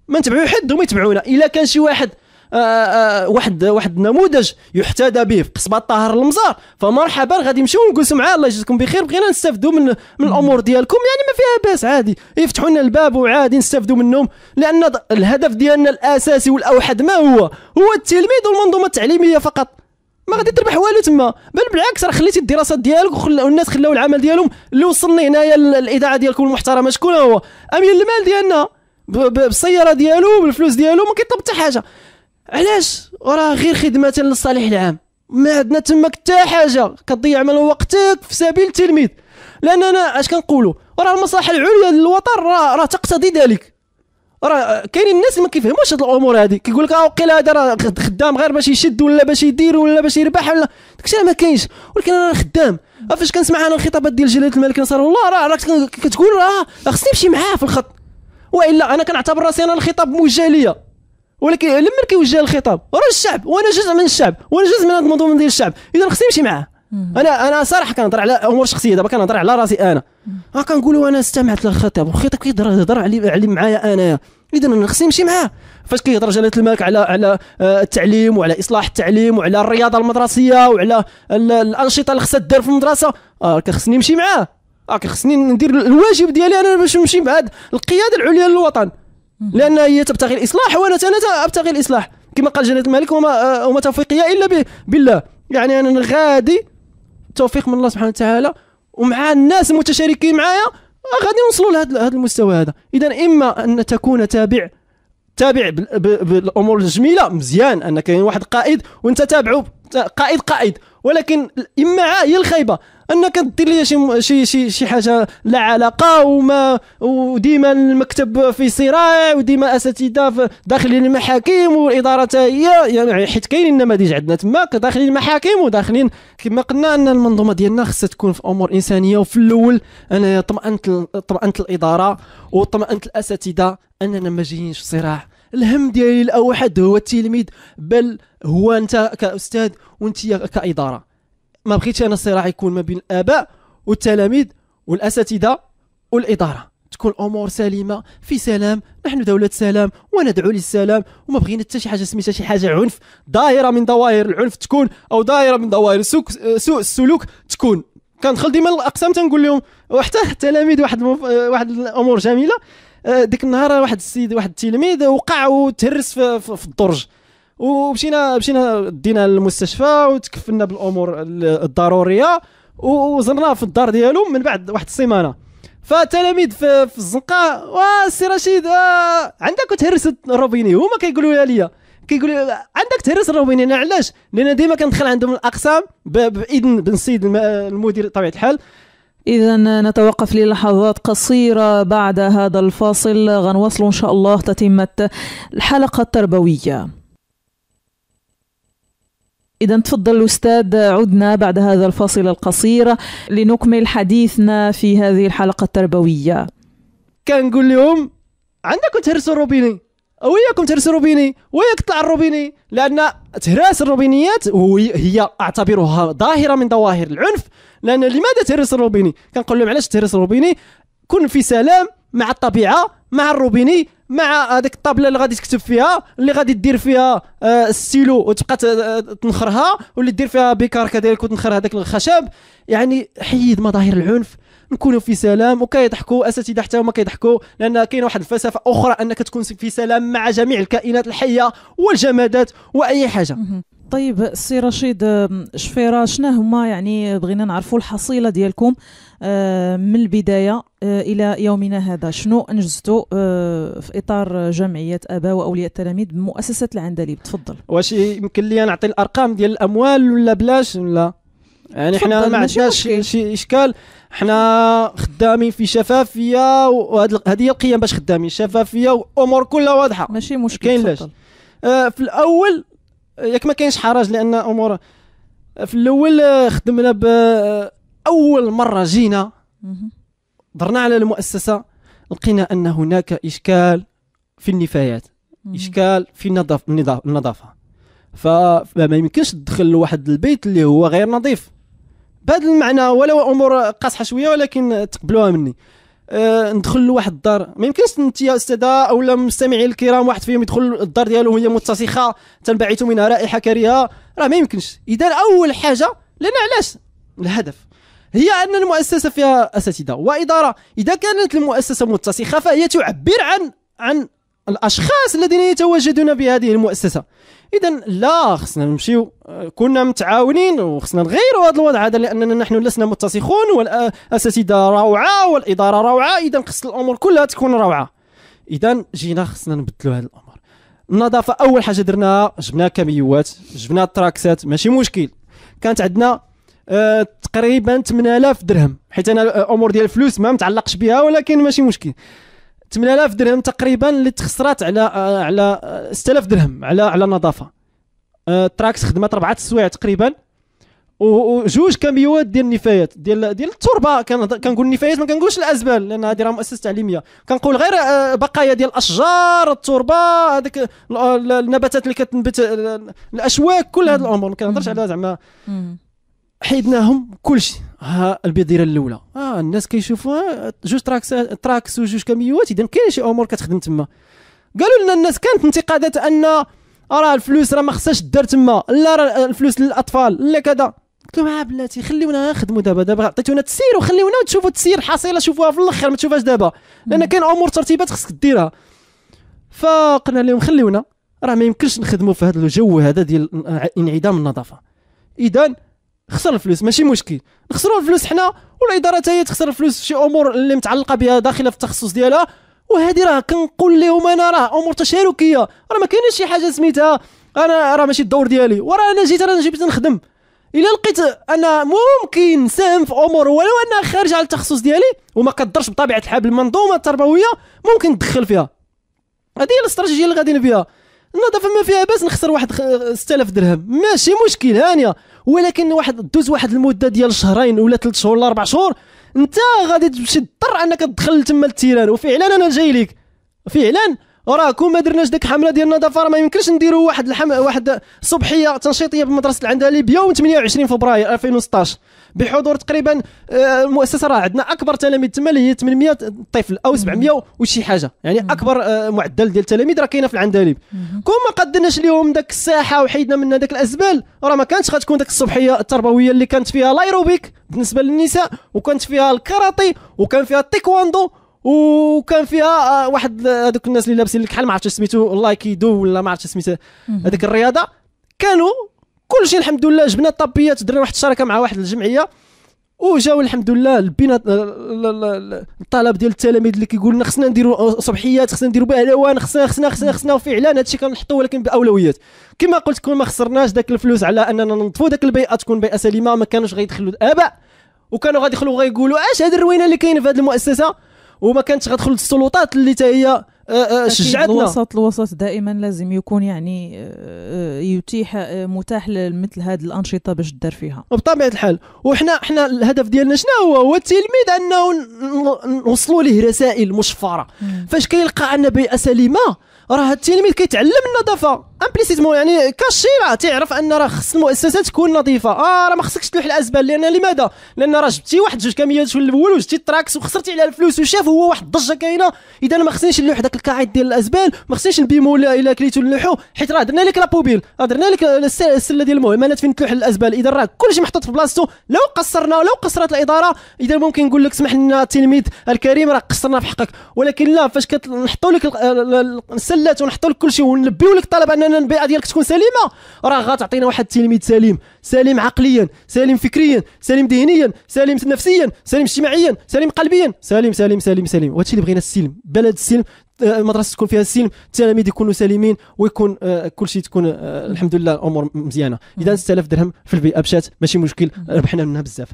ما نتبعو حد هما يتبعونا الا كان شي واحد آه، آه، واحد واحد النموذج يحتذى به في قصبه طاهر المزار فمرحبا غادي نمشيو ونجلسوا معاه الله يجزيكم بخير بغينا نستافدوا من من الامور ديالكم يعني ما فيها باس عادي يفتحوا لنا الباب وعادي نستافدوا منهم لان الهدف ديالنا الاساسي والاوحد ما هو هو التلميذ والمنظومه التعليميه فقط ما غادي تربح والو تما بل بالعكس راه خليتي الدراسات ديالك والناس خلاو العمل ديالهم اللي وصلني هنايا الاذاعه ديالكم المحترمه شكون هو امين المال ديالنا بالسياره ديالو بالفلوس ديالو ما كيطلب حتى حاجه علاش وراه غير خدمه للصالح العام ما عندنا تماك حتى حاجه كتضيع من وقتك في سبيل التلميذ لان انا اش كنقولوا راه المصلحه العليا للوطن راه راه تقتضي ذلك راه كاينين الناس ما كيفهموش هاد الامور هادي كيقول لك اه وقيل هذا راه خدام غير باش يشد ولا باش يدير ولا باش يربح ولا داكشي ما كاينش ولكن انا خدام أه، فاش كنسمع انا الخطابات ديال جلاله الملك نصر الله راه راك كتقول راه آه، خصني نمشي معاه في الخط والا انا كنعتبر راسي انا الخطاب موجه ليا ولكن لما كيوجه الخطاب راه الشعب وانا جزء من الشعب وانا جزء من هذا المنظومه ديال الشعب اذا خصني نمشي معاه انا انا صراحه كنهضر على امور شخصيه دابا كنهضر على راسي انا راه كنقولوا انا استمعت للخطاب والخطاب كيهضر هضر علي, علي معايا انايا اذا انا خصني نمشي معاه فاش كيهضر جلاله الملك على على آه، التعليم وعلى اصلاح التعليم وعلى الرياضه المدرسيه وعلى الانشطه اللي خصها دير في المدرسه اه كخصني نمشي معاه اه كخصني ندير الواجب ديالي انا باش نمشي مع القياده العليا للوطن لان هي تبتغي الاصلاح وانا انا ابتغي الاصلاح كما قال جلاله الملك وما آه، وما توفيقي الا بالله يعني انا غادي توفيق من الله سبحانه وتعالى ومع الناس المتشاركين معايا آه، غادي نوصلوا لهذا المستوى هذا اذا اما ان تكون تابع تابع بالامور الجميله مزيان ان كاين واحد قائد وانت تابعه قائد قائد ولكن اما هي الخايبه انك دير لي شي شي شي, حاجه لا علاقه وما وديما المكتب في صراع وديما اساتذه داخلين المحاكم والاداره هي يعني حيت كاين النماذج عندنا تما داخلين المحاكم وداخلين كما قلنا ان المنظومه ديالنا خصها تكون في امور انسانيه وفي الاول انا طمأنت طمأنت الاداره وطمأنت الاساتذه اننا ما جايينش في صراع الهم ديالي الاوحد هو التلميذ بل هو انت كاستاذ وانت كاداره ما بغيتش انا الصراع يكون ما بين الاباء والتلاميذ والاساتذه والاداره تكون الامور سليمه في سلام نحن دوله سلام وندعو للسلام وما بغينا حتى شي حاجه سميتها شي حاجه عنف دائره من دوائر العنف تكون او دائره من دوائر سوء السلوك تكون كندخل ديما الاقسام تنقول لهم وحتى التلاميذ واحد مف... واحد الامور جميله آه، ديك النهار واحد السيد واحد التلميذ وقع وتهرس في, في الدرج ومشينا مشينا دينا للمستشفى وتكفلنا بالامور الضروريه وزرناه في الدار ديالو من بعد واحد السيمانه فالتلاميذ في, الزنقه وا السي رشيد آه عندك تهرس الروبيني هما كيقولوا لي لي عندك تهرس الروبيني انا علاش لان ديما كندخل عندهم الاقسام باذن بن سيد المدير بطبيعه الحال إذا نتوقف للحظات قصيرة بعد هذا الفاصل غنواصل إن شاء الله تتمة الحلقة التربوية إذا تفضل الأستاذ عدنا بعد هذا الفاصل القصير لنكمل حديثنا في هذه الحلقة التربوية كنقول لهم عندكم تهرسوا الروبيني وياكم تهرسوا الروبيني وياك تطلع الروبيني لأن تهراس الروبينيات هي أعتبرها ظاهرة من ظواهر العنف لأن لماذا تهرس الروبيني؟ كنقول لهم علاش تهرس الروبيني؟ كن في سلام مع الطبيعة مع الروبيني مع هذيك الطابله اللي غادي تكتب فيها اللي غادي دير فيها آه، السيلو وتبقى آه، تنخرها واللي دير فيها بيكار كذلك وتنخر هذاك الخشب يعني حيد مظاهر العنف نكونوا في سلام وكيضحكوا اساتذه حتى هما كيضحكوا لان كاينه واحد الفلسفه اخرى انك تكون في سلام مع جميع الكائنات الحيه والجمادات واي حاجه طيب السي رشيد شفيره شنو هما يعني بغينا نعرفوا الحصيله ديالكم آه، من البدايه آه، الى يومنا هذا شنو انجزتوا آه، في اطار جمعيه اباء واولياء التلاميذ بمؤسسه العندليب تفضل واش يمكن لي نعطي الارقام ديال الاموال ولا بلاش ولا يعني حنا ما عندناش شي اشكال حنا خدامين في شفافيه وهذه هي القيم باش خدامين شفافيه وامور كلها واضحه ماشي مشكل كاين لاش آه في الاول ياك ما كاينش حرج لان امور في الاول خدمنا باول مره جينا درنا على المؤسسه لقينا ان هناك اشكال في النفايات اشكال في النظافه النظافه فما يمكنش تدخل لواحد البيت اللي هو غير نظيف بهذا المعنى ولو امور قاصحه شويه ولكن تقبلوها مني أه ندخل لواحد الدار ما يمكنش انت يا استاذه اولا المستمعين الكرام واحد فيهم يدخل الدار ديالو وهي متسخه تنبعث منها رائحه كريهه راه ما يمكنش اذا اول حاجه لان علاش الهدف هي أن المؤسسة فيها أساتذة وإدارة إذا كانت المؤسسة متسخة فهي تعبر عن عن الاشخاص الذين يتواجدون بهذه المؤسسه اذا لا خصنا نمشيو كنا متعاونين وخصنا نغيروا هذا الوضع هذا لاننا نحن لسنا متسخون والاساتذه روعه والاداره روعه اذا خص الامور كلها تكون روعه اذا جينا خصنا نبدلوا هذا الامر النظافه اول حاجه درناها جبنا كاميوات جبنا التراكسات ماشي مشكل كانت عندنا آه، تقريبا 8000 درهم حيت انا الامور ديال الفلوس ما متعلقش بها ولكن ماشي مشكل 8000 درهم تقريبا اللي تخسرات على آه، على 6000 آه، درهم على على النظافه أه تراكس خدمت اربعه السوايع تقريبا وجوج كاميوات ديال النفايات ديال ديال التربه كنقول النفايات ما كنقولش الازبال لان هذه راه مؤسسه تعليميه كنقول غير بقايا ديال الاشجار التربه هذيك النباتات اللي كتنبت الاشواك كل هذه الامور ما كنهضرش على زعما حيدناهم كلشي ها البيضيره الاولى اه الناس كيشوفوا جوج تراكس تراكس وجوج كاميوات اذا كاين شي امور كتخدم تما قالوا لنا الناس كانت انتقادات ان راه الفلوس راه ما خصهاش دار تما لا راه الفلوس للاطفال لا كذا قلت لهم آه بلاتي خليونا نخدموا دابا دابا عطيتونا تسير وخليونا تشوفوا تسير الحصيله شوفوها في الاخر ما تشوفهاش دابا لان كاين امور ترتيبات خصك ديرها فقلنا لهم خليونا راه ما يمكنش نخدموا في هذا الجو هذا ديال انعدام النظافه اذا خسر الفلوس ماشي مشكل نخسروا الفلوس حنا والاداره هي تخسر الفلوس في شي امور اللي متعلقه بها داخله في التخصص ديالها وهذه راه كنقول لهم انا راه امور تشاركيه راه ما كاينش شي حاجه سميتها انا راه ماشي الدور ديالي وراه انا جيت انا جيت نخدم الا لقيت انا ممكن نساهم في امور ولو انها خارجه على التخصص ديالي وما قدرش بطبيعه الحال بالمنظومه التربويه ممكن ندخل فيها هذه هي الاستراتيجيه اللي غادي نبيها النظافه ما فيها باس نخسر واحد 6000 درهم ماشي مشكل هانيه ولكن واحد دوز واحد المده ديال شهرين ولا ثلاث شهور ولا اربع شهور انت غادي تمشي تضطر انك تدخل تما التيران وفعلا انا جاي لك فعلا راه كون ما درناش ديك الحمله ديال النظافه راه ما يمكنش نديروا واحد الحم... واحد صبحيه تنشيطيه بمدرسه العندليبيه يوم 28 فبراير 2016 بحضور تقريبا المؤسسه آه، راه عندنا اكبر تلاميذ تما اللي هي 800 طفل او 700 وشي حاجه يعني اكبر آه، معدل ديال التلاميذ راه كاينه في العندليب كون ما قدناش لهم ذاك الساحه وحيدنا منها ذاك الازبال راه ما كانتش غتكون ذاك الصبحيه التربويه اللي كانت فيها الايروبيك بالنسبه للنساء وكانت فيها الكاراتي وكان فيها التيكواندو وكان فيها آه، واحد هذوك الناس اللي لابسين الكحل ما عرفتش سميتو اللايكيدو ولا ما عرفتش سميتو هذيك الرياضه كانوا كلشي الحمد لله جبنا طابيات درنا واحد الشراكه مع واحد الجمعيه وجاو الحمد لله لبينا الطلب ديال التلاميذ اللي كيقول لنا خصنا نديروا صبحيات خصنا نديروا بهلوان خصنا خصنا خصنا خصنا وفعلا هذا الشيء كنحطوه ولكن باولويات كما قلت كون ما خسرناش ذاك الفلوس على اننا ننظفوا ذاك البيئه تكون بيئه سليمه ما كانوش غيدخلوا الاباء وكانوا غادي يدخلوا غيقولوا اش هذه الروينه اللي كاينه في هذه المؤسسه وما كانتش غتدخل السلطات اللي حتى آه، آه، شجعتنا الوسط الوسط دائما لازم يكون يعني آه، يتيح متاح لمثل هذه الانشطه باش تدار فيها بطبيعه الحال وحنا حنا الهدف ديالنا شنو هو هو التلميذ انه نوصلوا ليه رسائل مشفره فاش كيلقى عندنا سليمه راه التلميذ كيتعلم النظافه امبليسيتمون يعني كاشي راه تيعرف ان راه خص المؤسسه تكون نظيفه اه راه ما خصكش تلوح الازبال لان لماذا لان راه جبتي واحد جوج كميات في الاول وجبتي التراكس وخسرتي عليها الفلوس وشاف هو واحد الضجه كاينه اذا ما خصنيش نلوح داك الكاعد ديال الازبال ما خصنيش نبيمو الا كليتو نلوحو حيت راه درنا لك لابوبيل راه درنا لك السله ديال المهمات فين تلوح الازبال اذا راه كلشي محطوط في بلاصتو لو قصرنا لو قصرت الاداره اذا ممكن نقول لك اسمح لنا التلميذ الكريم راه قصرنا في حقك ولكن لا فاش كنحطوا لك السلات ونحطوا لك كلشي ونلبيو لك الطلب ان اننا البيئه ديالك تكون سليمه راه غتعطينا واحد التلميذ سليم سليم عقليا سليم فكريا سليم ذهنيا سليم نفسيا سليم اجتماعيا سليم قلبيا سليم سليم سليم سليم وهادشي اللي بغينا السلم بلد السلم آه، المدرسه تكون فيها السلم التلاميذ يكونوا سليمين ويكون آه كلشي تكون آه الحمد لله الامور مزيانه اذا 6000 درهم في البيئه بشات ماشي مشكل ربحنا منها بزاف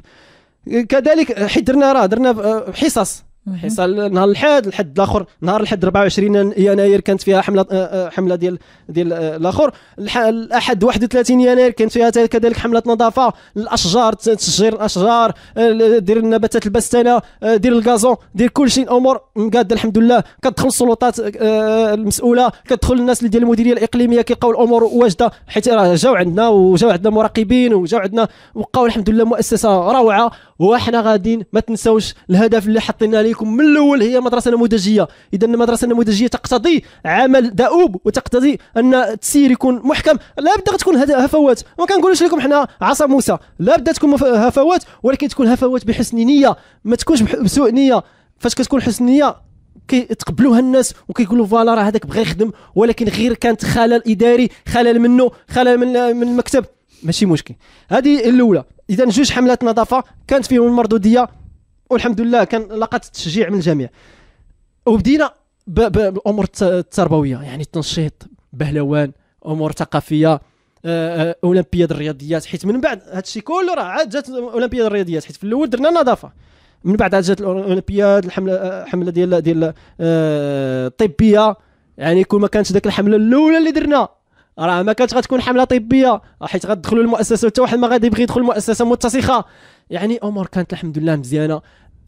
آه، كذلك آه، حيت درنا راه درنا حصص حصل نهار الحد الحد الاخر نهار الحد 24 يناير كانت فيها حمله آه، آه، حمله ديال ديال آه، الاخر الاحد 31 يناير كانت فيها كذلك حمله نظافه الاشجار تشجير الاشجار دير النباتات البستانه دير الكازون دير كل شيء الامور مقاده الحمد لله كتدخل السلطات المسؤوله كتدخل الناس اللي ديال المديريه الاقليميه كيلقاو الامور واجده حيت راه جاو عندنا وجاو عندنا مراقبين وجاو عندنا وبقاو الحمد لله مؤسسه روعه وحنا غاديين ما تنساوش الهدف اللي حطينا لكم من الاول هي مدرسه نموذجيه اذا المدرسه النموذجيه تقتضي عمل دؤوب وتقتضي ان التسيير يكون محكم لا بد تكون هفوات ما كنقولوش لكم حنا عصا موسى لا بد تكون هفوات ولكن تكون هفوات بحسن نيه ما تكونش بسوء نيه فاش كتكون حسن نيه كيتقبلوها الناس وكيقولوا فوالا راه هذاك بغى يخدم ولكن غير كانت خلل اداري خلل منه خلل من المكتب ماشي مشكل هذه الاولى اذا جوج حملات نظافه كانت فيهم المردوديه والحمد لله كان لقت التشجيع من الجميع وبدينا بالامور التربويه يعني التنشيط بهلوان امور ثقافيه آه، آه، اولمبياد الرياضيات حيت من بعد هذا الشيء كله راه عاد جات اولمبياد الرياضيات حيت في الاول درنا النظافه من بعد عاد جات الاولمبياد الحمله الحمله ديال ديال آه، الطبيه يعني كون ما كانتش ذاك الحمله الاولى اللي درنا راه ما كانت غتكون حمله طبيه حيت غتدخلوا المؤسسه حتى واحد ما غادي يبغي يدخل المؤسسه متسخه يعني امور كانت الحمد لله مزيانه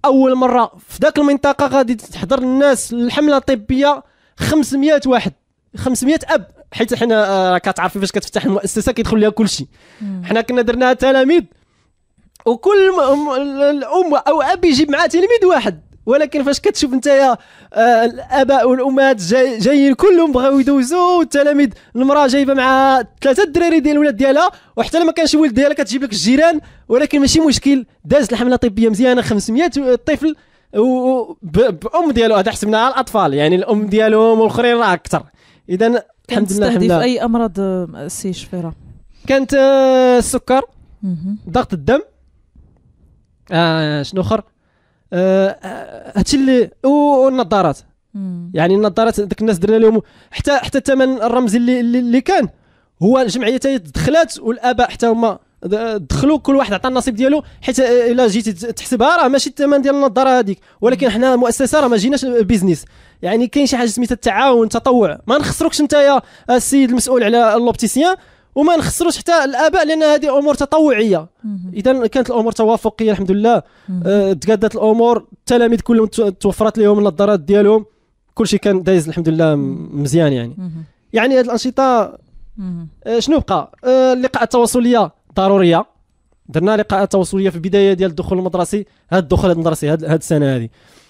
اول مره في ذاك المنطقه غادي تحضر الناس الحمله الطبيه 500 واحد 500 اب حيت حنا آه، راه كتعرفي فاش كتفتح المؤسسه كيدخل لها كل شيء حنا كنا درناها تلاميذ وكل الام او اب يجيب معاه تلميذ واحد ولكن فاش كتشوف نتايا آه، الاباء والامهات جايين جاي كلهم بغاو يدوزوا والتلاميذ المراه جايبه مع ثلاثه الدراري ديال الولاد ديالها وحتى لما كانش الولد ديالها كتجيب لك الجيران ولكن ماشي مشكل دازت الحمله الطبيه مزيانه 500 طفل بام ديالو هذا حسبناها على الاطفال يعني الام ديالهم والاخرين راه اكثر اذا الحمد لله الحمد لله اي امراض السي آه، شفيره كانت آه، السكر ضغط الدم آه شنو اخر آه، هادشي اللي والنظارات يعني النظارات ذاك الناس درنا لهم حتى حتى الثمن الرمزي اللي اللي كان هو الجمعيه دخلت والاباء حتى هما دخلوا كل واحد عطى النصيب ديالو حيت الا جيتي تحسبها راه ماشي الثمن ديال النظاره هذيك ولكن حنا مؤسسه راه ما جيناش بيزنس يعني كاين شي حاجه سميتها التعاون التطوع ما نخسروكش انت يا آه، السيد المسؤول على لوبتيسيان وما نخسروش حتى الاباء لان هذه امور تطوعيه اذا كانت الامور توافقيه الحمد لله أه الامور التلاميذ كلهم توفرت لهم النظارات ديالهم كل شيء كان دايز الحمد لله مزيان يعني مم. يعني هذه الانشطه أه شنو بقى أه التواصليه ضروريه درنا لقاءات تواصليه في البدايه ديال الدخول المدرسي هذا الدخول المدرسي هذه السنه هذه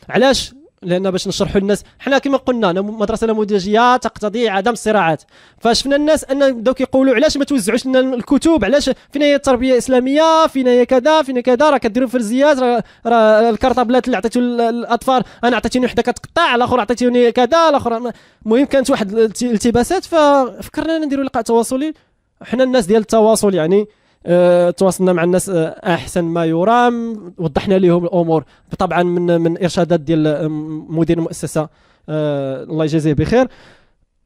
علاش لان باش نشرحوا للناس حنا كما قلنا مدرسه نموذجيه تقتضي عدم الصراعات فشفنا الناس ان بداو كيقولوا علاش ما توزعوش لنا الكتب علاش فينا هي التربيه الاسلاميه فينا هي كذا فينا كذا راه كديروا فرزيات راه الكرطابلات اللي عطيتو للاطفال انا عطيتوني وحده كتقطع الاخر عطيتوني كذا الاخر المهم كانت واحد الالتباسات ففكرنا نديروا لقاء تواصلي حنا الناس ديال التواصل يعني أه تواصلنا مع الناس آه، احسن ما يرام وضحنا لهم الامور طبعا من من ارشادات ديال آه، مدير المؤسسه أه الله يجازيه بخير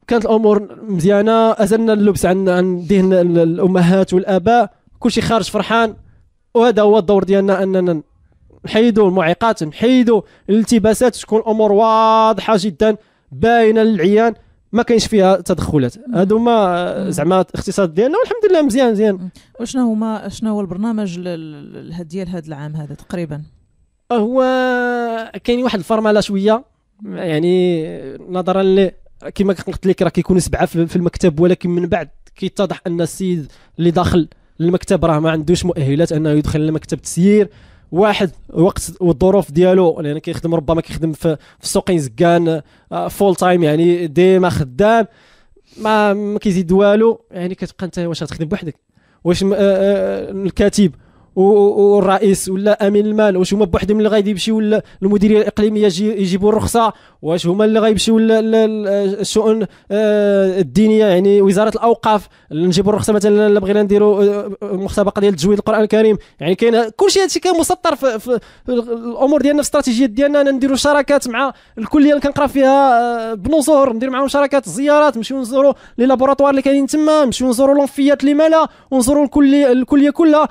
كانت الامور مزيانه ازلنا اللبس عن عن ذهن الامهات والاباء كلشي خارج فرحان وهذا هو الدور ديالنا اننا نحيدوا المعيقات نحيدوا الالتباسات تكون الامور واضحه جدا باينه للعيان ما كاينش فيها تدخلات هادو هما زعما الاقتصاد ديالنا والحمد لله مزيان مزيان وشنو هما شنو هو البرنامج ديال هذا العام هذا تقريبا آه، هو كاين واحد الفرمله شويه يعني نظرا ل كما قلت لك راه كيكونوا سبعه في المكتب ولكن من بعد كيتضح ان السيد اللي داخل المكتب راه ما عندوش مؤهلات انه يدخل لمكتب تسيير واحد وقت والظروف ديالو لان يعني كيخدم ربما كيخدم في, في زكان فول آه، تايم يعني ديما خدام ما ما كيزيد والو يعني كتبقى انت واش غتخدم بوحدك واش آه، آه، الكاتب والرئيس ولا امين المال واش هما بوحدهم اللي غادي غيمشيو للمديريه الاقليميه يجيبوا الرخصه واش هما اللي غيمشيو للشؤون آه، الدينيه يعني وزاره الاوقاف نجيبوا الرخصه مثلا الا بغينا نديروا آه، مسابقه ديال تجويد القران الكريم يعني كاين كلشي هادشي كان مسطر في, في الامور ديالنا في الاستراتيجيات ديالنا انا نديروا شراكات مع الكليه اللي كنقرا فيها آه، بنزور ندير معاهم شراكات زيارات نمشيو نزوروا لي لابوراتوار اللي كاينين تما نمشيو نزوروا لونفيات اللي مالها ونزوروا الكليه الكليه كلها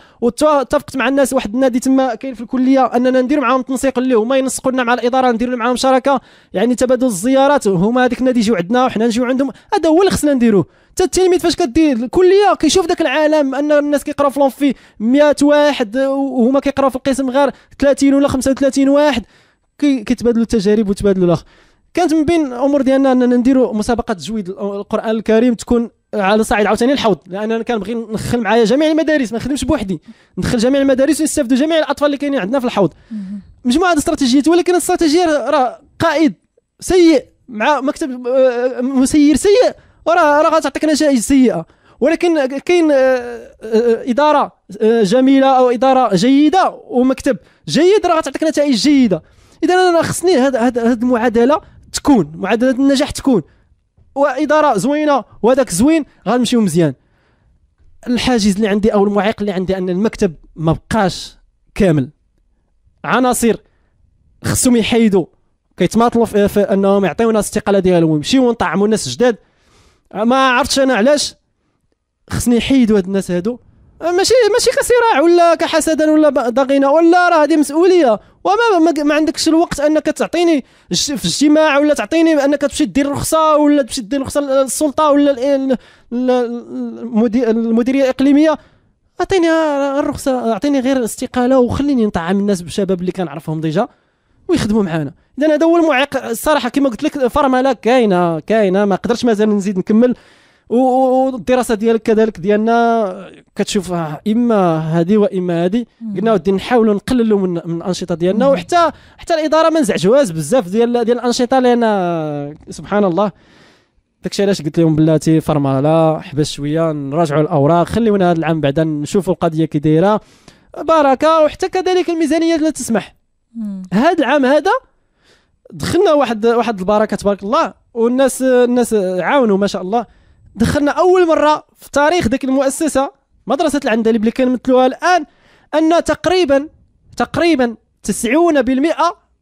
اتفقت مع الناس واحد النادي تما كاين في الكليه اننا ندير معاهم تنسيق اللي هما ينسقوا لنا مع الاداره نديروا معاهم شراكه يعني تبادل الزيارات هما هذاك النادي يجيو عندنا وحنا نجيو عندهم هذا هو اللي خصنا نديروه حتى التلميذ فاش كدير الكليه كيشوف ذاك العالم ان الناس كيقراو في لونفي 100 واحد وهما كيقراو في القسم غير 30 ولا 35 واحد كيتبادلوا التجارب وتبادلوا الاخر كانت من بين الامور ديالنا اننا نديروا مسابقه تجويد القران الكريم تكون على صعيد عاوتاني الحوض لان انا كنبغي ندخل معايا جميع المدارس ما نخدمش بوحدي ندخل جميع المدارس ونستافدوا جميع الاطفال اللي كاينين عندنا في الحوض مجموعه الاستراتيجيات ولكن الاستراتيجيه راه قائد سيء مع مكتب آه، مسير سيء وراه راه غتعطيك نتائج سيئه ولكن كاين آه، آه، اداره جميله او اداره جيده ومكتب جيد راه غتعطيك نتائج جيده اذا انا خصني هذه المعادله تكون معادله النجاح تكون واداره زوينه وهذاك زوين غنمشيو مزيان الحاجز اللي عندي او المعيق اللي عندي ان المكتب ما بقاش كامل عناصر خصهم يحيدوا كيتماطلوا في انهم يعطيونا الاستقاله ديالهم ويمشيو ونطعموا الناس جداد ما عرفتش انا علاش خصني يحيدوا هاد الناس هادو ماشي ماشي كصراع ولا كحسدا ولا ضغينه ولا راه هذه مسؤوليه وما ما, ما عندكش الوقت انك تعطيني في اجتماع ولا تعطيني انك تمشي دير رخصه ولا تمشي دير رخصه للسلطه ولا المديريه الاقليميه اعطيني الرخصه اعطيني غير الاستقاله وخليني نطعم الناس بالشباب اللي كنعرفهم ديجا ويخدموا معانا اذا هذا هو المعيق الصراحه كما قلت لك فرمله كاينه كاينه ما قدرتش مازال نزيد نكمل والدراسه ديالك كذلك ديالنا كتشوف آه، اما هذه واما هذه قلنا ودي نحاولوا نقللوا من, من الانشطه ديالنا وحتى حتى الاداره ما نزعجوهاش بزاف ديال ديال الانشطه لان آه، سبحان الله داكشي علاش قلت لهم بلاتي فرماله حبس شويه نراجعوا الاوراق خليونا هذا العام بعدا نشوفوا القضيه كي دايره بركه وحتى كذلك الميزانيه لا تسمح هذا العام هذا دخلنا واحد واحد البركه تبارك الله والناس الناس عاونوا ما شاء الله دخلنا اول مره في تاريخ ديك المؤسسه مدرسه العندليب اللي كنمثلوها الان ان تقريبا تقريبا 90%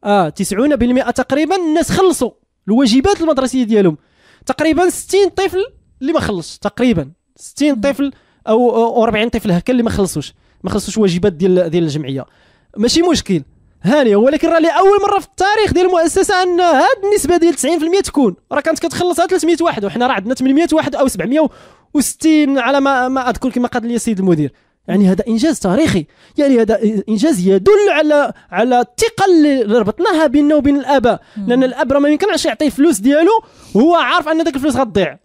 اه 90% تقريبا الناس خلصوا الواجبات المدرسيه ديالهم تقريبا 60 طفل اللي ما خلصش تقريبا 60 طفل او 40 طفل هكا اللي ما خلصوش ما خلصوش واجبات ديال ديال الجمعيه ماشي مشكل هانيه ولكن راه لاول مره في التاريخ ديال المؤسسه ان هاد النسبه ديال 90% تكون راه كانت كتخلصها 300 واحد وحنا راه عندنا 800 واحد او 760 على ما ما اذكر كما قال لي السيد المدير يعني هذا انجاز تاريخي يعني هذا انجاز يدل على على الثقه اللي ربطناها بيننا وبين الاباء لان الاب ما يمكنش يعطي فلوس ديالو وهو عارف ان ذاك الفلوس غتضيع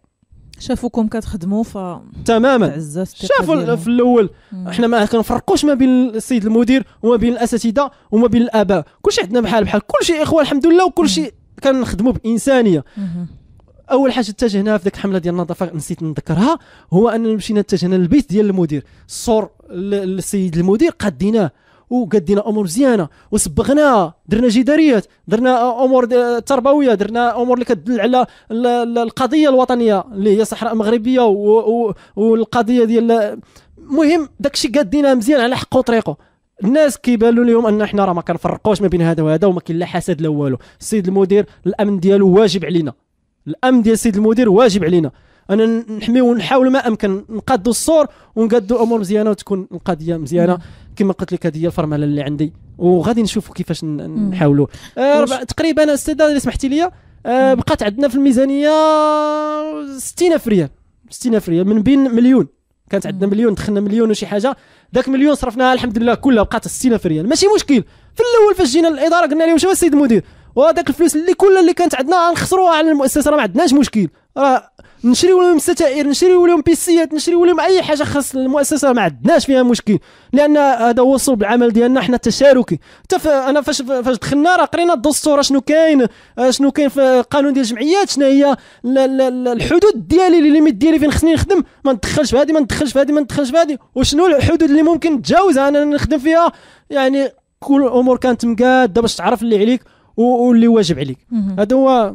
شافوكم كتخدموا ف تماما شافوا في الاول احنا ما كنفرقوش ما بين السيد المدير وما بين الاساتذه وما بين الاباء كلشي عندنا بحال بحال كلشي اخوه الحمد لله وكلشي كنخدموا بانسانيه اول حاجه اتجهناها في ديك الحمله ديال النظافه نسيت نذكرها هو اننا مشينا اتجهنا للبيت ديال المدير الصور للسيد المدير قديناه وقدينا امور مزيانه وصبغناها درنا جداريات درنا امور تربويه درنا امور اللي كتدل على القضيه الوطنيه اللي هي صحراء المغربيه والقضيه ديال المهم داكشي قدينا مزيان على حقه وطريقه الناس كيبانوا لهم ان احنا راه ما كنفرقوش ما بين هذا وهذا وما كاين لا حسد لا والو السيد المدير الامن ديالو واجب علينا الامن ديال السيد المدير واجب علينا انا نحمي ونحاول ما امكن نقادو الصور ونقادو امور مزيانه وتكون القضيه مزيانه كما قلت لك هذه هي الفرمله اللي عندي وغادي نشوفوا كيفاش نحاولوا آه تقريبا استاذ اللي سمحتي لي آه بقات عندنا في الميزانيه 60000 ريال 60000 ريال من بين مليون كانت عندنا مليون دخلنا مليون وشي حاجه ذاك مليون صرفناها الحمد لله كلها بقات 60000 ريال ماشي مشكل في الاول فاش جينا الاداره قلنا لهم شوف السيد المدير وهذاك الفلوس اللي كل اللي كانت عندنا غنخسروها على المؤسسه راه ما عندناش مشكل راه نشريو لهم ستائر نشريو لهم بيسيات نشريو لهم اي حاجه خاص المؤسسه ما عندناش فيها مشكل لان هذا هو صلب العمل ديالنا حنا التشاركي حتى انا فاش فاش دخلنا راه قرينا الدستور شنو كاين آه، شنو كاين في القانون ديال الجمعيات شنو هي الحدود ديالي ليميت ديالي فين خصني نخدم ما ندخلش في هذه ما ندخلش في هذه ما ندخلش في هذه وشنو الحدود اللي ممكن نتجاوزها انا نخدم فيها يعني كل الامور كانت مقاده باش تعرف اللي عليك واللي واجب عليك هذا هو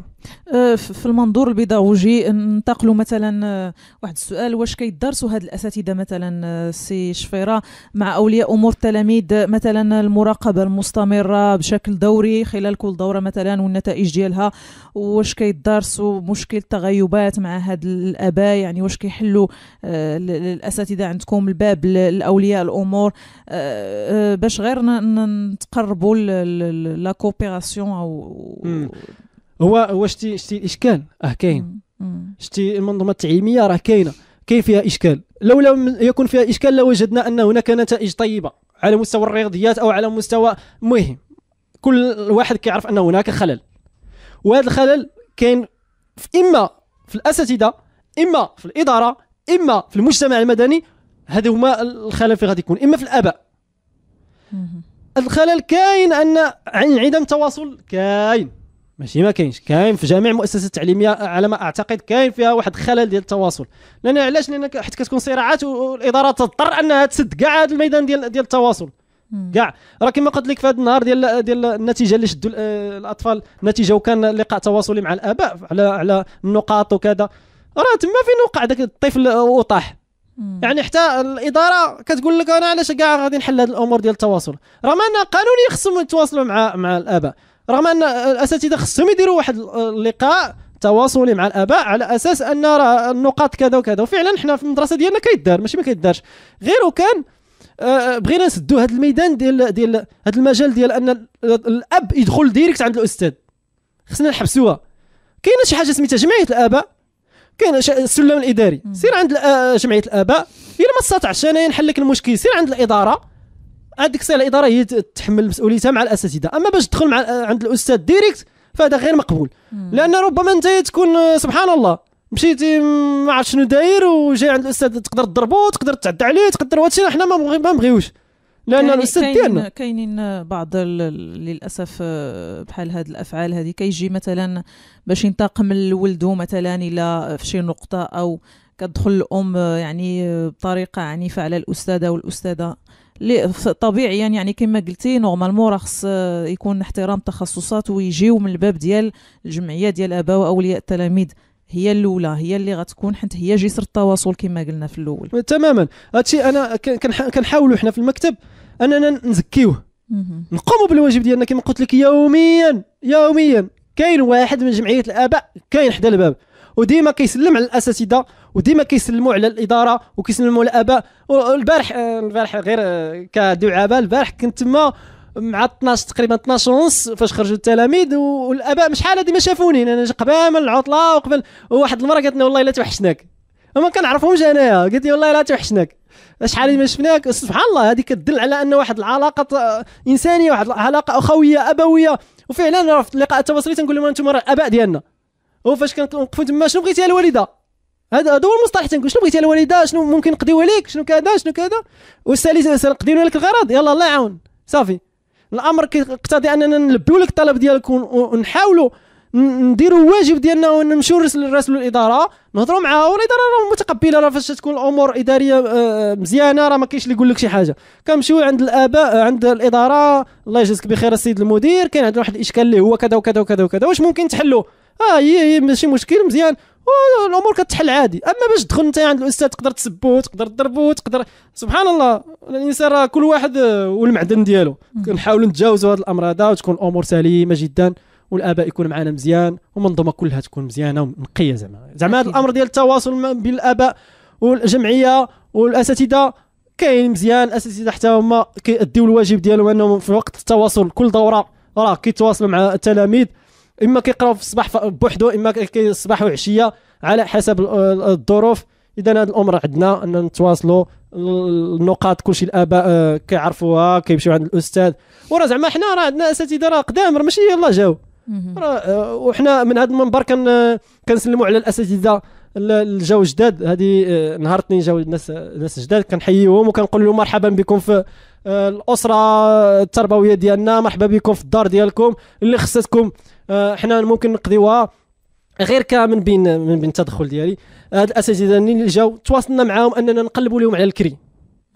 آه، في المنظور البيداغوجي ننتقلوا مثلا آه، واحد السؤال واش كيدرسوا هاد الاساتذه مثلا آه، سي شفيره مع اولياء امور التلاميذ مثلا المراقبه المستمره بشكل دوري خلال كل دوره مثلا والنتائج ديالها واش كيدرسوا مشكل التغيبات مع هاد الاباء يعني واش كيحلوا الاساتذه عندكم الباب لاولياء الامور باش غير نتقربوا لا كوبيراسيون او هو هو شتي شتي الاشكال راه كاين شتي المنظومه التعليميه راه كاينه كاين فيها اشكال لولا يكون فيها اشكال لوجدنا ان هناك نتائج طيبه على مستوى الرياضيات او على مستوى مهم كل واحد كيعرف ان هناك خلل وهذا الخلل كاين اما في الاساتذه اما في الاداره اما في المجتمع المدني هذا هما الخلل اللي غادي يكون اما في الاباء الخلل كاين ان انعدام تواصل كاين ماشي ما كاينش كاين في جميع المؤسسات التعليميه على ما اعتقد كاين فيها واحد الخلل ديال التواصل لان علاش لان حيت كتكون صراعات والاداره تضطر انها تسد كاع هذا الميدان ديال ديال التواصل كاع راه كما قلت لك في هذا النهار ديال ديال النتيجه اللي شدوا آه، الاطفال النتيجه وكان لقاء تواصلي مع الاباء على على النقاط وكذا راه تما فين وقع ذاك الطفل وطاح يعني حتى الاداره كتقول لك انا علاش كاع غادي نحل هذه الامور ديال التواصل رغم ان قانوني خصهم يتواصلوا مع مع الاباء رغم ان الاساتذه خصهم يديروا واحد اللقاء تواصلي مع الاباء على اساس ان راه النقاط كذا وكذا وفعلا حنا في المدرسه ديالنا كيدار ماشي ما كيدارش غير وكان آه، آه، بغينا نسدو هذا الميدان ديال ديال هذا المجال ديال ان الاب يدخل ديريكت عند الاستاذ خصنا نحبسوها كاينه شي حاجه سميتها جمعيه الاباء كاين السلم الاداري سير عند آه، جمعيه الاباء الا ما استطعتش انايا نحل لك المشكل سير عند الاداره هذيك الساعه الاداره هي تحمل مسؤوليتها مع الاساتذه اما باش تدخل مع عند الاستاذ ديريكت فهذا غير مقبول لان ربما انت تكون سبحان الله مشيتي ما عرفت شنو داير وجاي عند الاستاذ تقدر تضربو تقدر تعدى عليه تقدر وهادشي حنا ما نبغيوش لان الاستاذ ديالنا كاينين بعض للاسف آه، بحال هاد الافعال هذه كيجي مثلا باش ينتقم ولده مثلا الى في شي نقطه او كتدخل الام آه، يعني آه، بطريقه عنيفه على الاستاذه والاستاذه طبيعيا يعني كما قلتي نورمالمون راه خص يكون احترام تخصصات ويجيو من الباب ديال الجمعيه ديال الاباء واولياء التلاميذ هي الاولى هي اللي غتكون حيت هي جسر التواصل كما قلنا في الاول آه، تماما هادشي انا كنحاولوا حنا في المكتب اننا نزكيوه نقوموا بالواجب ديالنا كما قلت لك يوميا يوميا كاين واحد من جمعيه الاباء كاين حدا الباب وديما كيسلم على الاساتذه وديما كيسلموا على الاداره وكيسلموا على الاباء البارح آه، البارح غير آه، كدعابه البارح كنت تما مع 12 تقريبا 12 ونص فاش خرجوا التلاميذ والاباء شحال حاله ما شافوني انا قبل العطله وقبل وواحد المره قالت لنا والله لا توحشناك ما كنعرفهمش انايا قالت لي والله لا توحشناك شحال ما شفناك سبحان الله هذه كدل على ان واحد العلاقه آه، انسانيه واحد العلاقه اخويه ابويه وفعلا راه في اللقاء التواصلي تنقول لهم انتم الاباء ديالنا وفاش كنوقفوا تما شنو بغيتي يا الوالده هذا هذا هو المصطلح تنقول شنو بغيتي الوالده شنو ممكن نقضيو عليك شنو كذا شنو كذا وسالي نقضيو لك الغرض يلا الله يعاون صافي الامر كيقتضي اننا نلبيو لك الطلب ديالك ونحاولوا نديروا الواجب ديالنا ونمشيو لرسل الاداره نهضروا معاها والاداره راه متقبله راه فاش تكون الامور اداريه آه، مزيانه راه ما كاينش اللي يقول لك شي حاجه كنمشيو عند الاباء عند الاداره الله يجزيك بخير السيد المدير كاين عندنا واحد الاشكال اللي هو كذا وكذا وكذا وكذا واش ممكن تحلوه اه هي هي ماشي مشكل مزيان الامور كتحل عادي اما باش تدخل انت عند الاستاذ تقدر تسبوه تقدر تضربو تقدر سبحان الله الانسان راه كل واحد آه، والمعدن ديالو كنحاولوا نتجاوزوا هذا الامر هذا وتكون الامور سليمه جدا والاباء يكون معنا مزيان والمنظومه كلها تكون مزيانه ونقيه زعما زعما هذا الامر ديال التواصل بين الاباء والجمعيه والاساتذه كاين مزيان الاساتذه حتى هما كيأديو الواجب ديالهم انهم في وقت التواصل كل دوره راه كيتواصلوا مع التلاميذ اما كيقراو في الصباح بوحدو اما الصباح وعشيه على حسب الظروف اذا هذا الامر عندنا ان نتواصلوا النقاط كلشي الاباء آه، كيعرفوها كيمشيو عند الاستاذ وراه زعما حنا راه عندنا اساتذه راه قدام راه ماشي يلاه جاو آه، وحنا من هذا المنبر كنسلموا على الاساتذه الجو جداد هذه آه، نهار اثنين جاو الناس ناس جداد كنحييهم وكنقول لهم مرحبا بكم في آه، الاسره التربويه ديالنا مرحبا بكم في الدار ديالكم اللي خصتكم آه، حنا ممكن نقضيوها غير كامل بين من بين التدخل ديالي هاد الاساتذه اللي جاو تواصلنا معاهم اننا نقلبوا لهم على الكري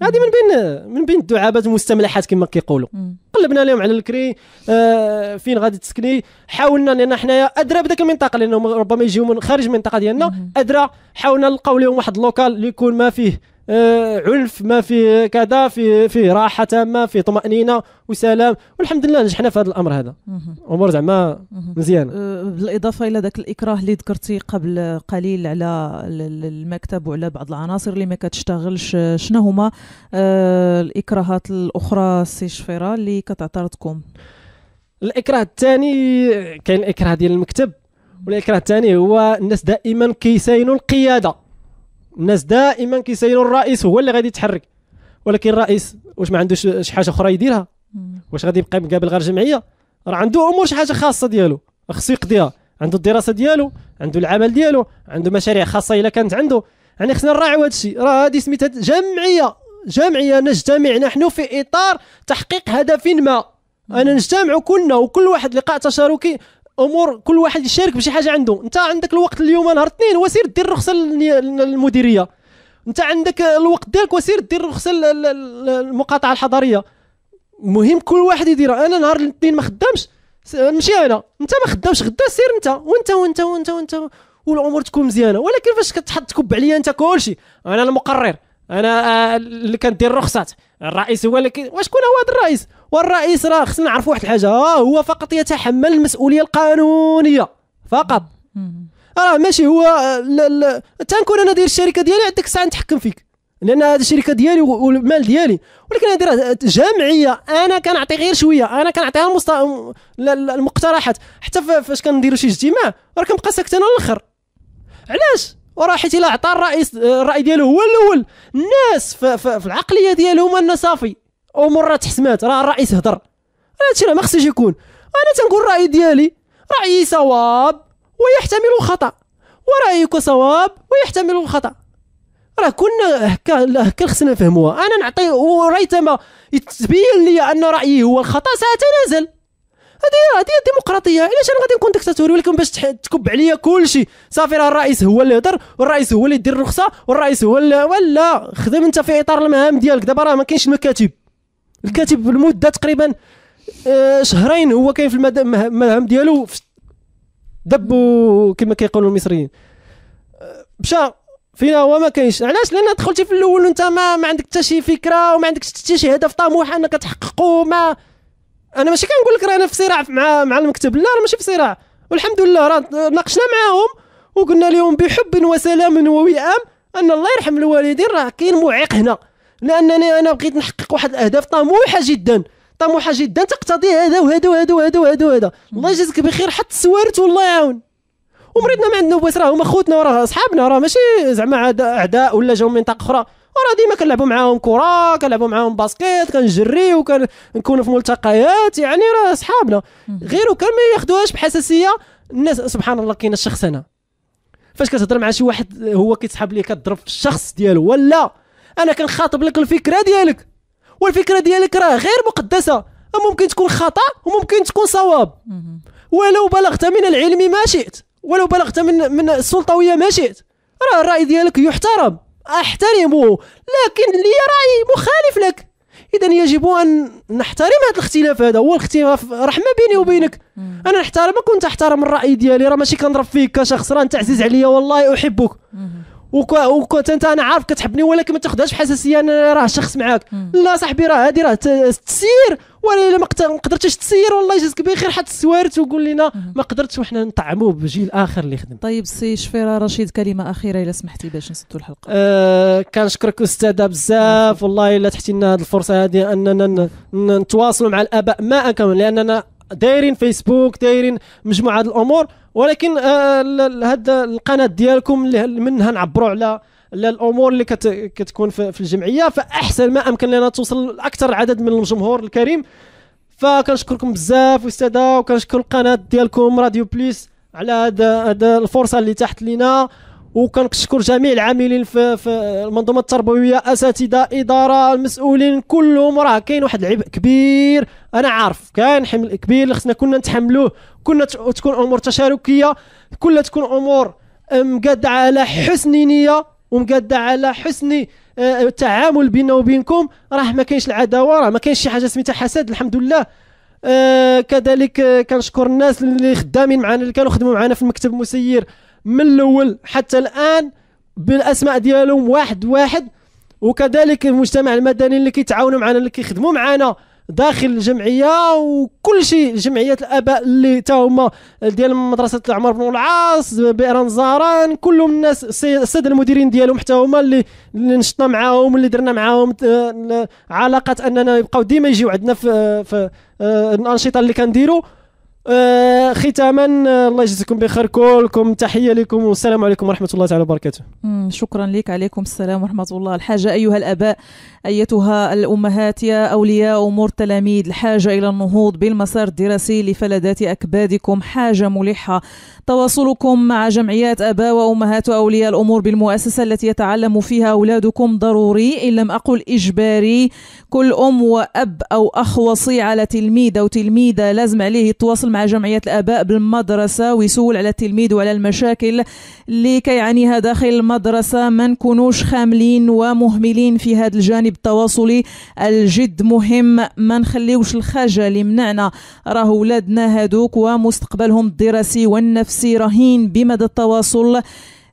هذه من بين من بين الدعابات المستملحات كما كيقولوا قلبنا لهم على الكري آه فين غادي تسكني حاولنا لان حنايا ادرى بداك المنطقه لانهم ربما يجيو من خارج المنطقه ديالنا ادرى حاولنا نلقاو لهم واحد اللوكال اللي يكون ما فيه آه، عنف ما فيه كذا فيه فيه راحه تامه فيه طمانينه وسلام والحمد لله نجحنا في هذا الامر هذا امور زعما مزيانه آه، بالاضافه الى ذاك الاكراه اللي ذكرتي قبل قليل على المكتب وعلى بعض العناصر اللي ما كتشتغلش شنو هما آه، الاكراهات الاخرى سي شفيره اللي كتعترضكم الاكراه الثاني كاين الاكراه ديال المكتب والاكراه الثاني هو الناس دائما كيساينوا القياده الناس دائما كيسيروا الرئيس هو اللي غادي يتحرك ولكن الرئيس واش ما عندوش شي حاجه اخرى يديرها واش غادي يبقى مقابل غير جمعيه راه عنده امور شي حاجه خاصه ديالو خصو يقضيها عنده الدراسه ديالو عنده العمل ديالو عنده مشاريع خاصه الا كانت عنده يعني خصنا نراعيو هذا الشيء راه هذه سميتها جمعيه جمعيه نجتمع نحن في اطار تحقيق هدف ما انا نجتمع كلنا وكل واحد لقاء تشاركي امور كل واحد يشارك بشي حاجه عنده انت عندك الوقت اليوم نهار الاثنين وسير دير رخصه للمديريه انت عندك الوقت ديالك وسير دير رخصه للمقاطعه الحضريه مهم كل واحد يدير انا نهار الاثنين ما خدامش نمشي انا انت ما خدامش غدا سير انت وانت وانت وانت وانت والامور تكون مزيانه ولكن فاش كتحط تكب عليا انت كلشي انا المقرر انا آه، اللي كندير الرخصات الرئيس هو اللي واش كون هو هذا الرئيس والرئيس راه خصنا نعرفوا واحد الحاجه آه، هو فقط يتحمل المسؤوليه القانونيه فقط راه ماشي هو آه، تنكون انا داير الشركه ديالي عندك الساعه نتحكم فيك لان هذه الشركه ديالي والمال ديالي ولكن هذه راه جمعيه انا كنعطي غير شويه انا كنعطيها المست... المقترحات حتى فاش كنديروا شي اجتماع راه كنبقى ساكت انا الاخر علاش وراحت الى عطى الرئيس آه، الراي ديالو هو الاول الناس في العقليه ديالهم ان صافي امور راه تحسمات راه الرئيس هضر هادشي راه ما خصش يكون انا تنقول الراي ديالي رايي صواب ويحتمل الخطا ورايك صواب ويحتمل الخطا راه كنا هكا هكا خصنا نفهموها انا نعطي وريتما يتبين لي ان رايي هو الخطا ساتنازل هذه هذه الديمقراطيه علاش انا غادي نكون ديكتاتوري ولكن باش تكب عليا كلشي صافي راه الرئيس هو اللي يهضر والرئيس هو اللي يدير الرخصه والرئيس هو اللي ولا خدم انت في اطار المهام ديالك دابا راه ما كاينش المكاتب الكاتب المده تقريبا آه، شهرين هو كاين في المهام ديالو دبو كما كيقولوا المصريين مشى آه، فينا هو ما كاينش علاش لان دخلتي في الاول وانت ما, ما عندك حتى شي فكره وما عندكش حتى شي هدف طموح انك تحققه ما انا ماشي كنقول لك رانا في صراع مع مع المكتب لا راه ماشي في صراع والحمد لله راه ناقشنا معاهم وقلنا لهم بحب وسلام ووئام ان الله يرحم الوالدين راه كاين معيق هنا لانني انا بغيت نحقق واحد الاهداف طموحه جدا طموحه جدا تقتضي هذا وهذا وهذا وهذا وهذا وهذا الله يجازيك بخير حط السوارت والله يعاون ومريضنا ما عندنا بس راه هما خوتنا وراه اصحابنا راه ماشي زعما اعداء ولا جاو من منطقه اخرى ديما كنلعبوا معاهم كره كنلعبوا معاهم باسكيت كنجريو كنكونوا في ملتقيات يعني راه صحابنا غير وكان ما ياخذوهاش بحساسيه الناس سبحان الله كاين الشخص هنا فاش كتهضر مع شي واحد هو كيتسحب ليه كضرب في الشخص ديالو ولا انا كنخاطب لك الفكره ديالك والفكره ديالك راه غير مقدسه ممكن تكون خطا وممكن تكون صواب ولو بلغت من العلم ما شئت ولو بلغت من من السلطويه ما شئت راه الراي ديالك يحترم احترمه لكن لي راي مخالف لك اذا يجب ان نحترم هذا الاختلاف هذا هو الاختلاف رحمه بيني وبينك مم. انا نحترمك وانت احترم الراي ديالي راه ماشي كنضرب فيك كشخص راه انت عزيز عليا والله احبك مم. وكنت انت انا عارف كتحبني ولكن ما تاخذهاش بحساسيه انا راه شخص معاك لا صاحبي راه هذه راه تسير ولا الا ما قدرتش تسير والله يجازك بخير حتى السوارت وقول لنا ما قدرتش وحنا نطعموه بجيل اخر اللي خدم طيب سي شفيره رشيد كلمه اخيره الا سمحتي باش نسدوا الحلقه أه كنشكرك استاذه بزاف والله الا تحتي لنا هذه الفرصه هذه اننا نتواصلوا مع الاباء ما كان لاننا دايرين فيسبوك دايرين مجموعه الامور ولكن آه، هاد القناه ديالكم منها نعبروا على الامور اللي كت كتكون في الجمعيه فاحسن ما امكن لنا توصل لاكثر عدد من الجمهور الكريم فكنشكركم بزاف استاذه وكنشكر القناه ديالكم راديو بليس على هذا الفرصه اللي تحت لينا وكنشكر جميع العاملين في, في المنظومه التربويه اساتذه اداره المسؤولين كلهم راه كاين واحد العبء كبير انا عارف كاين حمل كبير اللي خصنا كنا نتحملوه كنا تكون امور تشاركيه كنا تكون امور مقاده على حسن نيه ومقاده على حسن التعامل آه، بيننا وبينكم راه ما كاينش العداوه راه ما كاينش شي حاجه سميتها حسد الحمد لله آه، كذلك آه، كنشكر الناس اللي خدامين معنا اللي كانوا خدموا معنا في المكتب المسير من الاول حتى الان بالاسماء ديالهم واحد واحد وكذلك المجتمع المدني اللي كيتعاونوا معنا اللي كيخدموا معنا داخل الجمعيه وكل شيء جمعيات الاباء اللي تا هما ديال مدرسه عمر بن العاص بئران زهران كلهم الناس الساده المديرين ديالهم حتى هما اللي اللي نشطنا معاهم اللي درنا معاهم علاقات اننا يبقاو ديما يجيو عندنا في, في آه، الانشطه اللي كنديروا آه ختاما آه، الله يجزيكم بخير كلكم تحيه لكم والسلام عليكم ورحمه الله تعالى وبركاته شكرا لك عليكم السلام ورحمه الله الحاجه ايها الاباء ايتها الامهات يا اولياء امور التلاميذ الحاجه الى النهوض بالمسار الدراسي لفلذات اكبادكم حاجه ملحه تواصلكم مع جمعيات اباء وامهات واولياء الامور بالمؤسسه التي يتعلم فيها اولادكم ضروري ان لم اقل اجباري كل ام واب او اخ وصي على تلميذ او تلميذه لازم عليه يتواصل مع جمعية الآباء بالمدرسة ويسول على التلميذ وعلى المشاكل اللي كيعانيها داخل المدرسة ما نكونوش خاملين ومهملين في هذا الجانب التواصلي الجد مهم ما نخليوش الخجل يمنعنا راه ولادنا هادوك ومستقبلهم الدراسي والنفسي رهين بمدى التواصل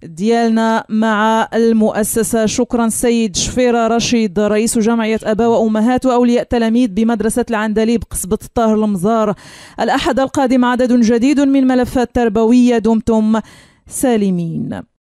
ديالنا مع المؤسسة شكرا السيد شفيرة رشيد رئيس جمعية أباء وأمهات وأولياء تلاميذ بمدرسة العندليب قصبة الطاهر المزار الأحد القادم عدد جديد من ملفات تربوية دمتم سالمين